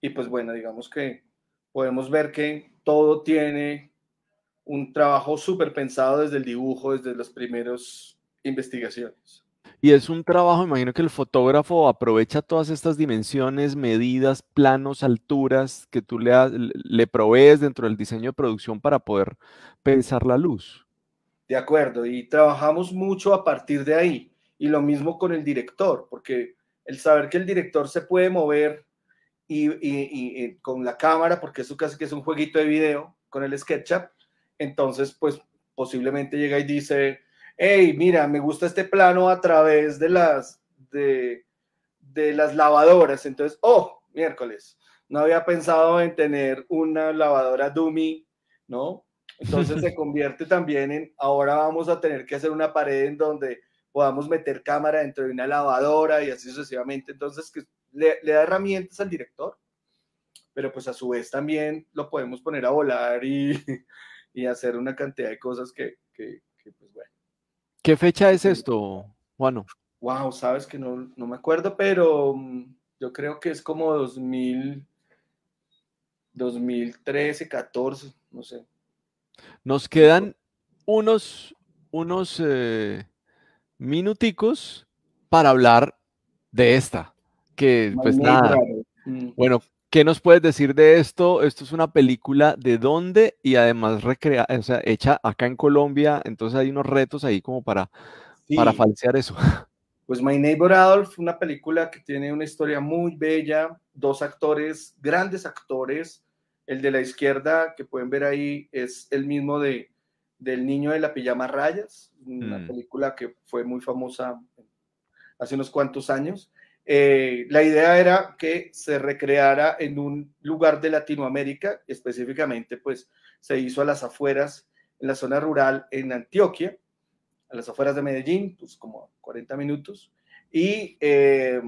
Y pues bueno, digamos que podemos ver que todo tiene un trabajo súper pensado desde el dibujo, desde las primeras investigaciones. Y es un trabajo, imagino que el fotógrafo aprovecha todas estas dimensiones, medidas, planos, alturas que tú le, le provees dentro del diseño de producción para poder pensar la luz. De acuerdo, y trabajamos mucho a partir de ahí. Y lo mismo con el director, porque el saber que el director se puede mover y, con la cámara, porque eso casi que es un jueguito de video con el SketchUp, entonces pues posiblemente llega y dice, hey, mira, me gusta este plano a través de las, de, las lavadoras. Entonces, oh, miércoles, no había pensado en tener una lavadora dummy, ¿no? Entonces se (laughs) convierte también en, ahora vamos a tener que hacer una pared en donde podamos meter cámara dentro de una lavadora y así sucesivamente. Entonces, le, le da herramientas al director, pero pues a su vez también lo podemos poner a volar y, (laughs) y hacer una cantidad de cosas que, pues bueno. ¿Qué fecha es esto, bueno Wow, sabes que no, me acuerdo, pero mm, yo creo que es como 2000, 2013, 14, no sé. Nos quedan unos, unos eh, minuticos para hablar de esta, que pues mm. Bueno, ¿Qué nos puedes decir de esto? Esto es una película de dónde y además recrea, hecha acá en Colombia, entonces hay unos retos ahí como para, para falsear eso. (laughs) Pues My Neighbor Adolf, una película que tiene una historia muy bella, dos actores, grandes actores. El de la izquierda que pueden ver ahí es el mismo de del niño de la pijama rayas, una mm. película que fue muy famosa hace unos cuantos años. Eh, la idea era que se recreara en un lugar de Latinoamérica, específicamente pues se hizo a las afueras, en la zona rural, en Antioquia, a las afueras de Medellín, pues como 40 minutos. Eh,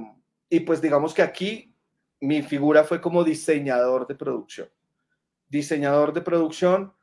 y, pues digamos que aquí mi figura fue como diseñador de producción. Diseñador de producción,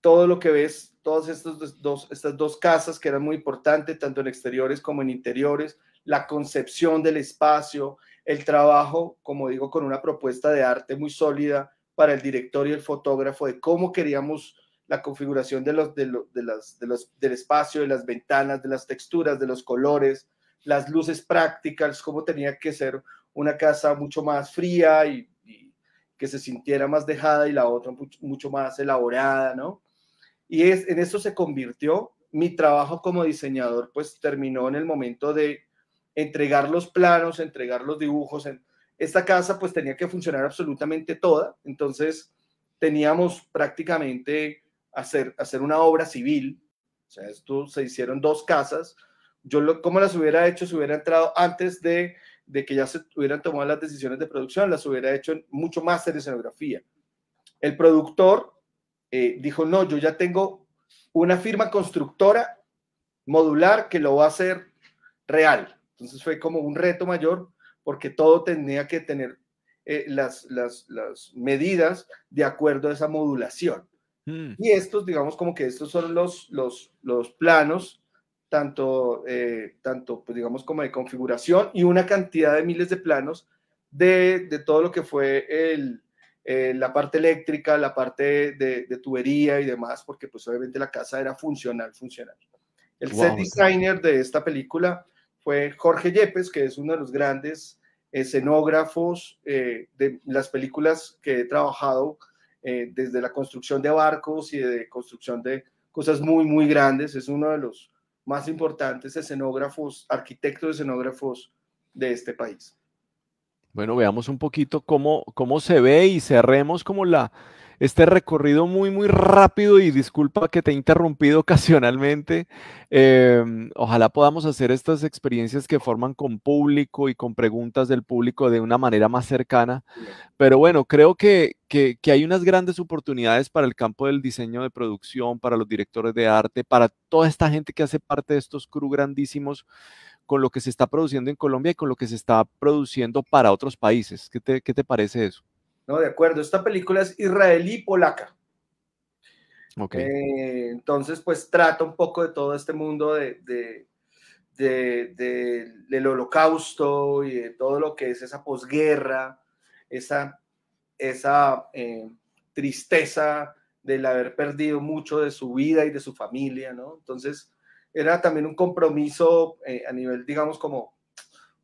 todo lo que ves, todas estas dos, estas dos casas que eran muy importantes, tanto en exteriores como en interiores, la concepción del espacio, el trabajo, como digo, con una propuesta de arte muy sólida para el director y el fotógrafo de cómo queríamos la configuración de los, del espacio, de las ventanas, de las texturas, de los colores, las luces prácticas, cómo tenía que ser una casa mucho más fría y, que se sintiera más dejada y la otra mucho, más elaborada, ¿no? Y es, en eso se convirtió mi trabajo como diseñador, pues terminó en el momento de entregar los planos, entregar los dibujos. Esta casa pues tenía que funcionar absolutamente toda, entonces teníamos prácticamente hacer, hacer una obra civil, o sea, esto se hicieron dos casas. Yo como las hubiera hecho, si hubiera entrado antes de, que ya se hubieran tomado las decisiones de producción, las hubiera hecho mucho más en escenografía. El productor eh, dijo, no, yo ya tengo una firma constructora modular que lo va a hacer real. Entonces fue como un reto mayor porque todo tenía que tener eh, las, las, las, medidas de acuerdo a esa modulación. Mm. Y estos, digamos, como que estos son los, los, los planos, tanto, eh, tanto pues, digamos, como de configuración y una cantidad de miles de planos de, de todo lo que fue el, eh, la parte eléctrica, la parte de, tubería y demás, porque pues obviamente la casa era funcional, funcional. El set designer de esta película fue Jorge Yepes, que es uno de los grandes escenógrafos eh, de las películas que he trabajado eh, desde la construcción de barcos y de construcción de cosas muy, muy grandes. Es uno de los más importantes escenógrafos, arquitectos escenógrafos de este país. Bueno, veamos un poquito cómo, cómo se ve y cerremos como la, este recorrido muy, muy rápido y disculpa que te he interrumpido (laughs) ocasionalmente. Em, ojalá podamos hacer estas experiencias que forman con público y con preguntas del público de una manera más cercana. Pero bueno, creo que, hay unas grandes oportunidades para el campo del diseño de producción, para los directores de arte, para toda esta gente que hace parte de estos crew grandísimos con lo que se está produciendo en Colombia y con lo que se está produciendo para otros países. qué te parece eso? No, de acuerdo. Esta película es israelí-polaca. Eh, entonces, pues trata un poco de todo este mundo de, del holocausto y de todo lo que es esa posguerra, esa, esa eh, tristeza del haber perdido mucho de su vida y de su familia, ¿no? Entonces, era también un compromiso eh, a nivel, digamos, como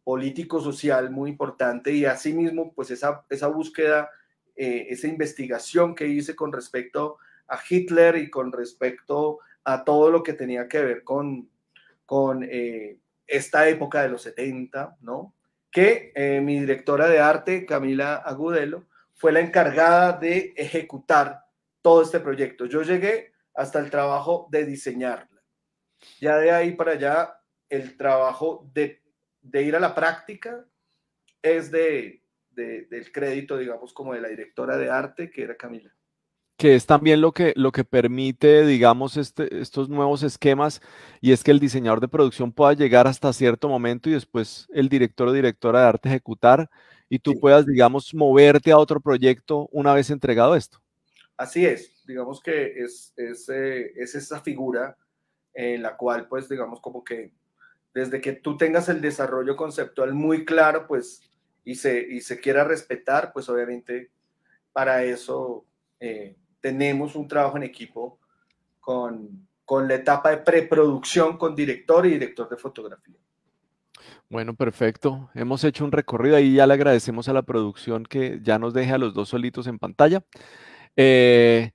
político-social muy importante y asimismo, pues esa, esa búsqueda, eh, esa investigación que hice con respecto a Hitler y con respecto a todo lo que tenía que ver con, con eh, esta época de los 70, ¿no? Que eh, mi directora de arte, Camila Agudelo, fue la encargada de ejecutar todo este proyecto. Yo llegué hasta el trabajo de diseñarla. Ya de ahí para allá, el trabajo de de ir a la práctica es de, del crédito, digamos, como de la directora de arte, que era Camila que es también lo que, lo que permite, digamos, este, estos nuevos esquemas, y es que el diseñador de producción pueda llegar hasta cierto momento y después el director o directora de arte ejecutar, y tú puedas, digamos, moverte a otro proyecto una vez entregado esto. Así es, digamos que es, es eh, esa figura en la cual, pues, digamos, como que desde que tú tengas el desarrollo conceptual muy claro, pues, y se, quiera respetar, pues obviamente para eso eh, tenemos un trabajo en equipo con, la etapa de preproducción con director y director de fotografía. Bueno, perfecto. Hemos hecho un recorrido y ya le agradecemos a la producción que ya nos deje a los dos solitos en pantalla. Eh,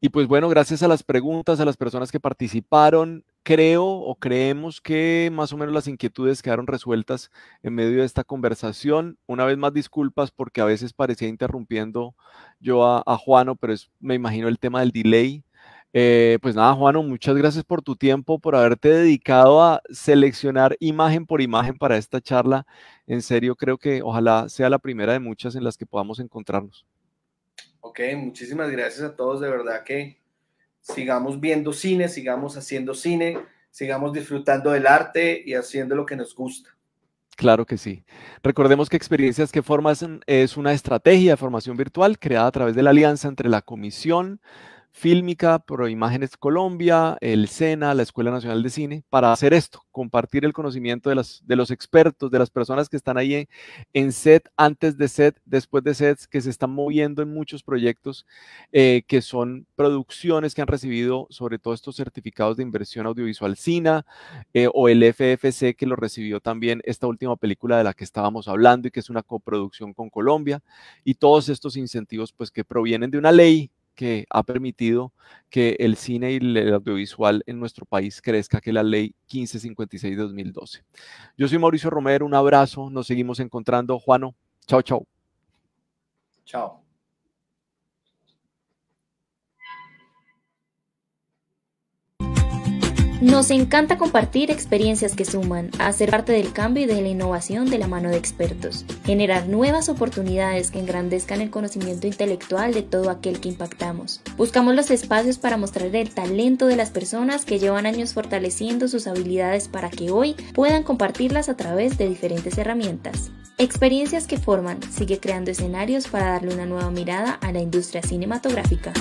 y pues bueno, gracias a las preguntas, a las personas que participaron creo o creemos que más o menos las inquietudes quedaron resueltas en medio de esta conversación. Una vez más, disculpas porque a veces parecía interrumpiendo yo a, Juano, pero me imagino el tema del delay. Eh, pues nada, Juano, muchas gracias por tu tiempo, por haberte dedicado a seleccionar imagen por imagen para esta charla. En serio, creo que ojalá sea la primera de muchas en las que podamos encontrarnos. Ok, muchísimas gracias a todos, de verdad que sigamos viendo cine, sigamos haciendo cine, sigamos disfrutando del arte y haciendo lo que nos gusta. Claro que sí. Recordemos que Experiencias que Formas es una estrategia de formación virtual creada a través de la alianza entre la Comisión Fílmica, Pro Imágenes Colombia, el SENA, la Escuela Nacional de Cine, para hacer esto, compartir el conocimiento de, de los expertos, de las personas que están ahí en, set, antes de set, después de sets, que se están moviendo en muchos proyectos, eh, que son producciones que han recibido sobre todo estos certificados de inversión audiovisual SINA eh, o el FFC, que lo recibió también esta última película de la que estábamos hablando y que es una coproducción con Colombia, y todos estos incentivos pues que provienen de una ley que ha permitido que el cine y el audiovisual en nuestro país crezca, que la ley 1556 de 2012. Yo soy Mauricio Romero, un abrazo, nos seguimos encontrando. Juano, chao, chao. Chao. Nos encanta compartir experiencias que suman, hacer parte del cambio y de la innovación de la mano de expertos, generar nuevas oportunidades que engrandezcan el conocimiento intelectual de todo aquel que impactamos. Buscamos los espacios para mostrar el talento de las personas que llevan años fortaleciendo sus habilidades para que hoy puedan compartirlas a través de diferentes herramientas. Experiencias que forman sigue creando escenarios para darle una nueva mirada a la industria cinematográfica.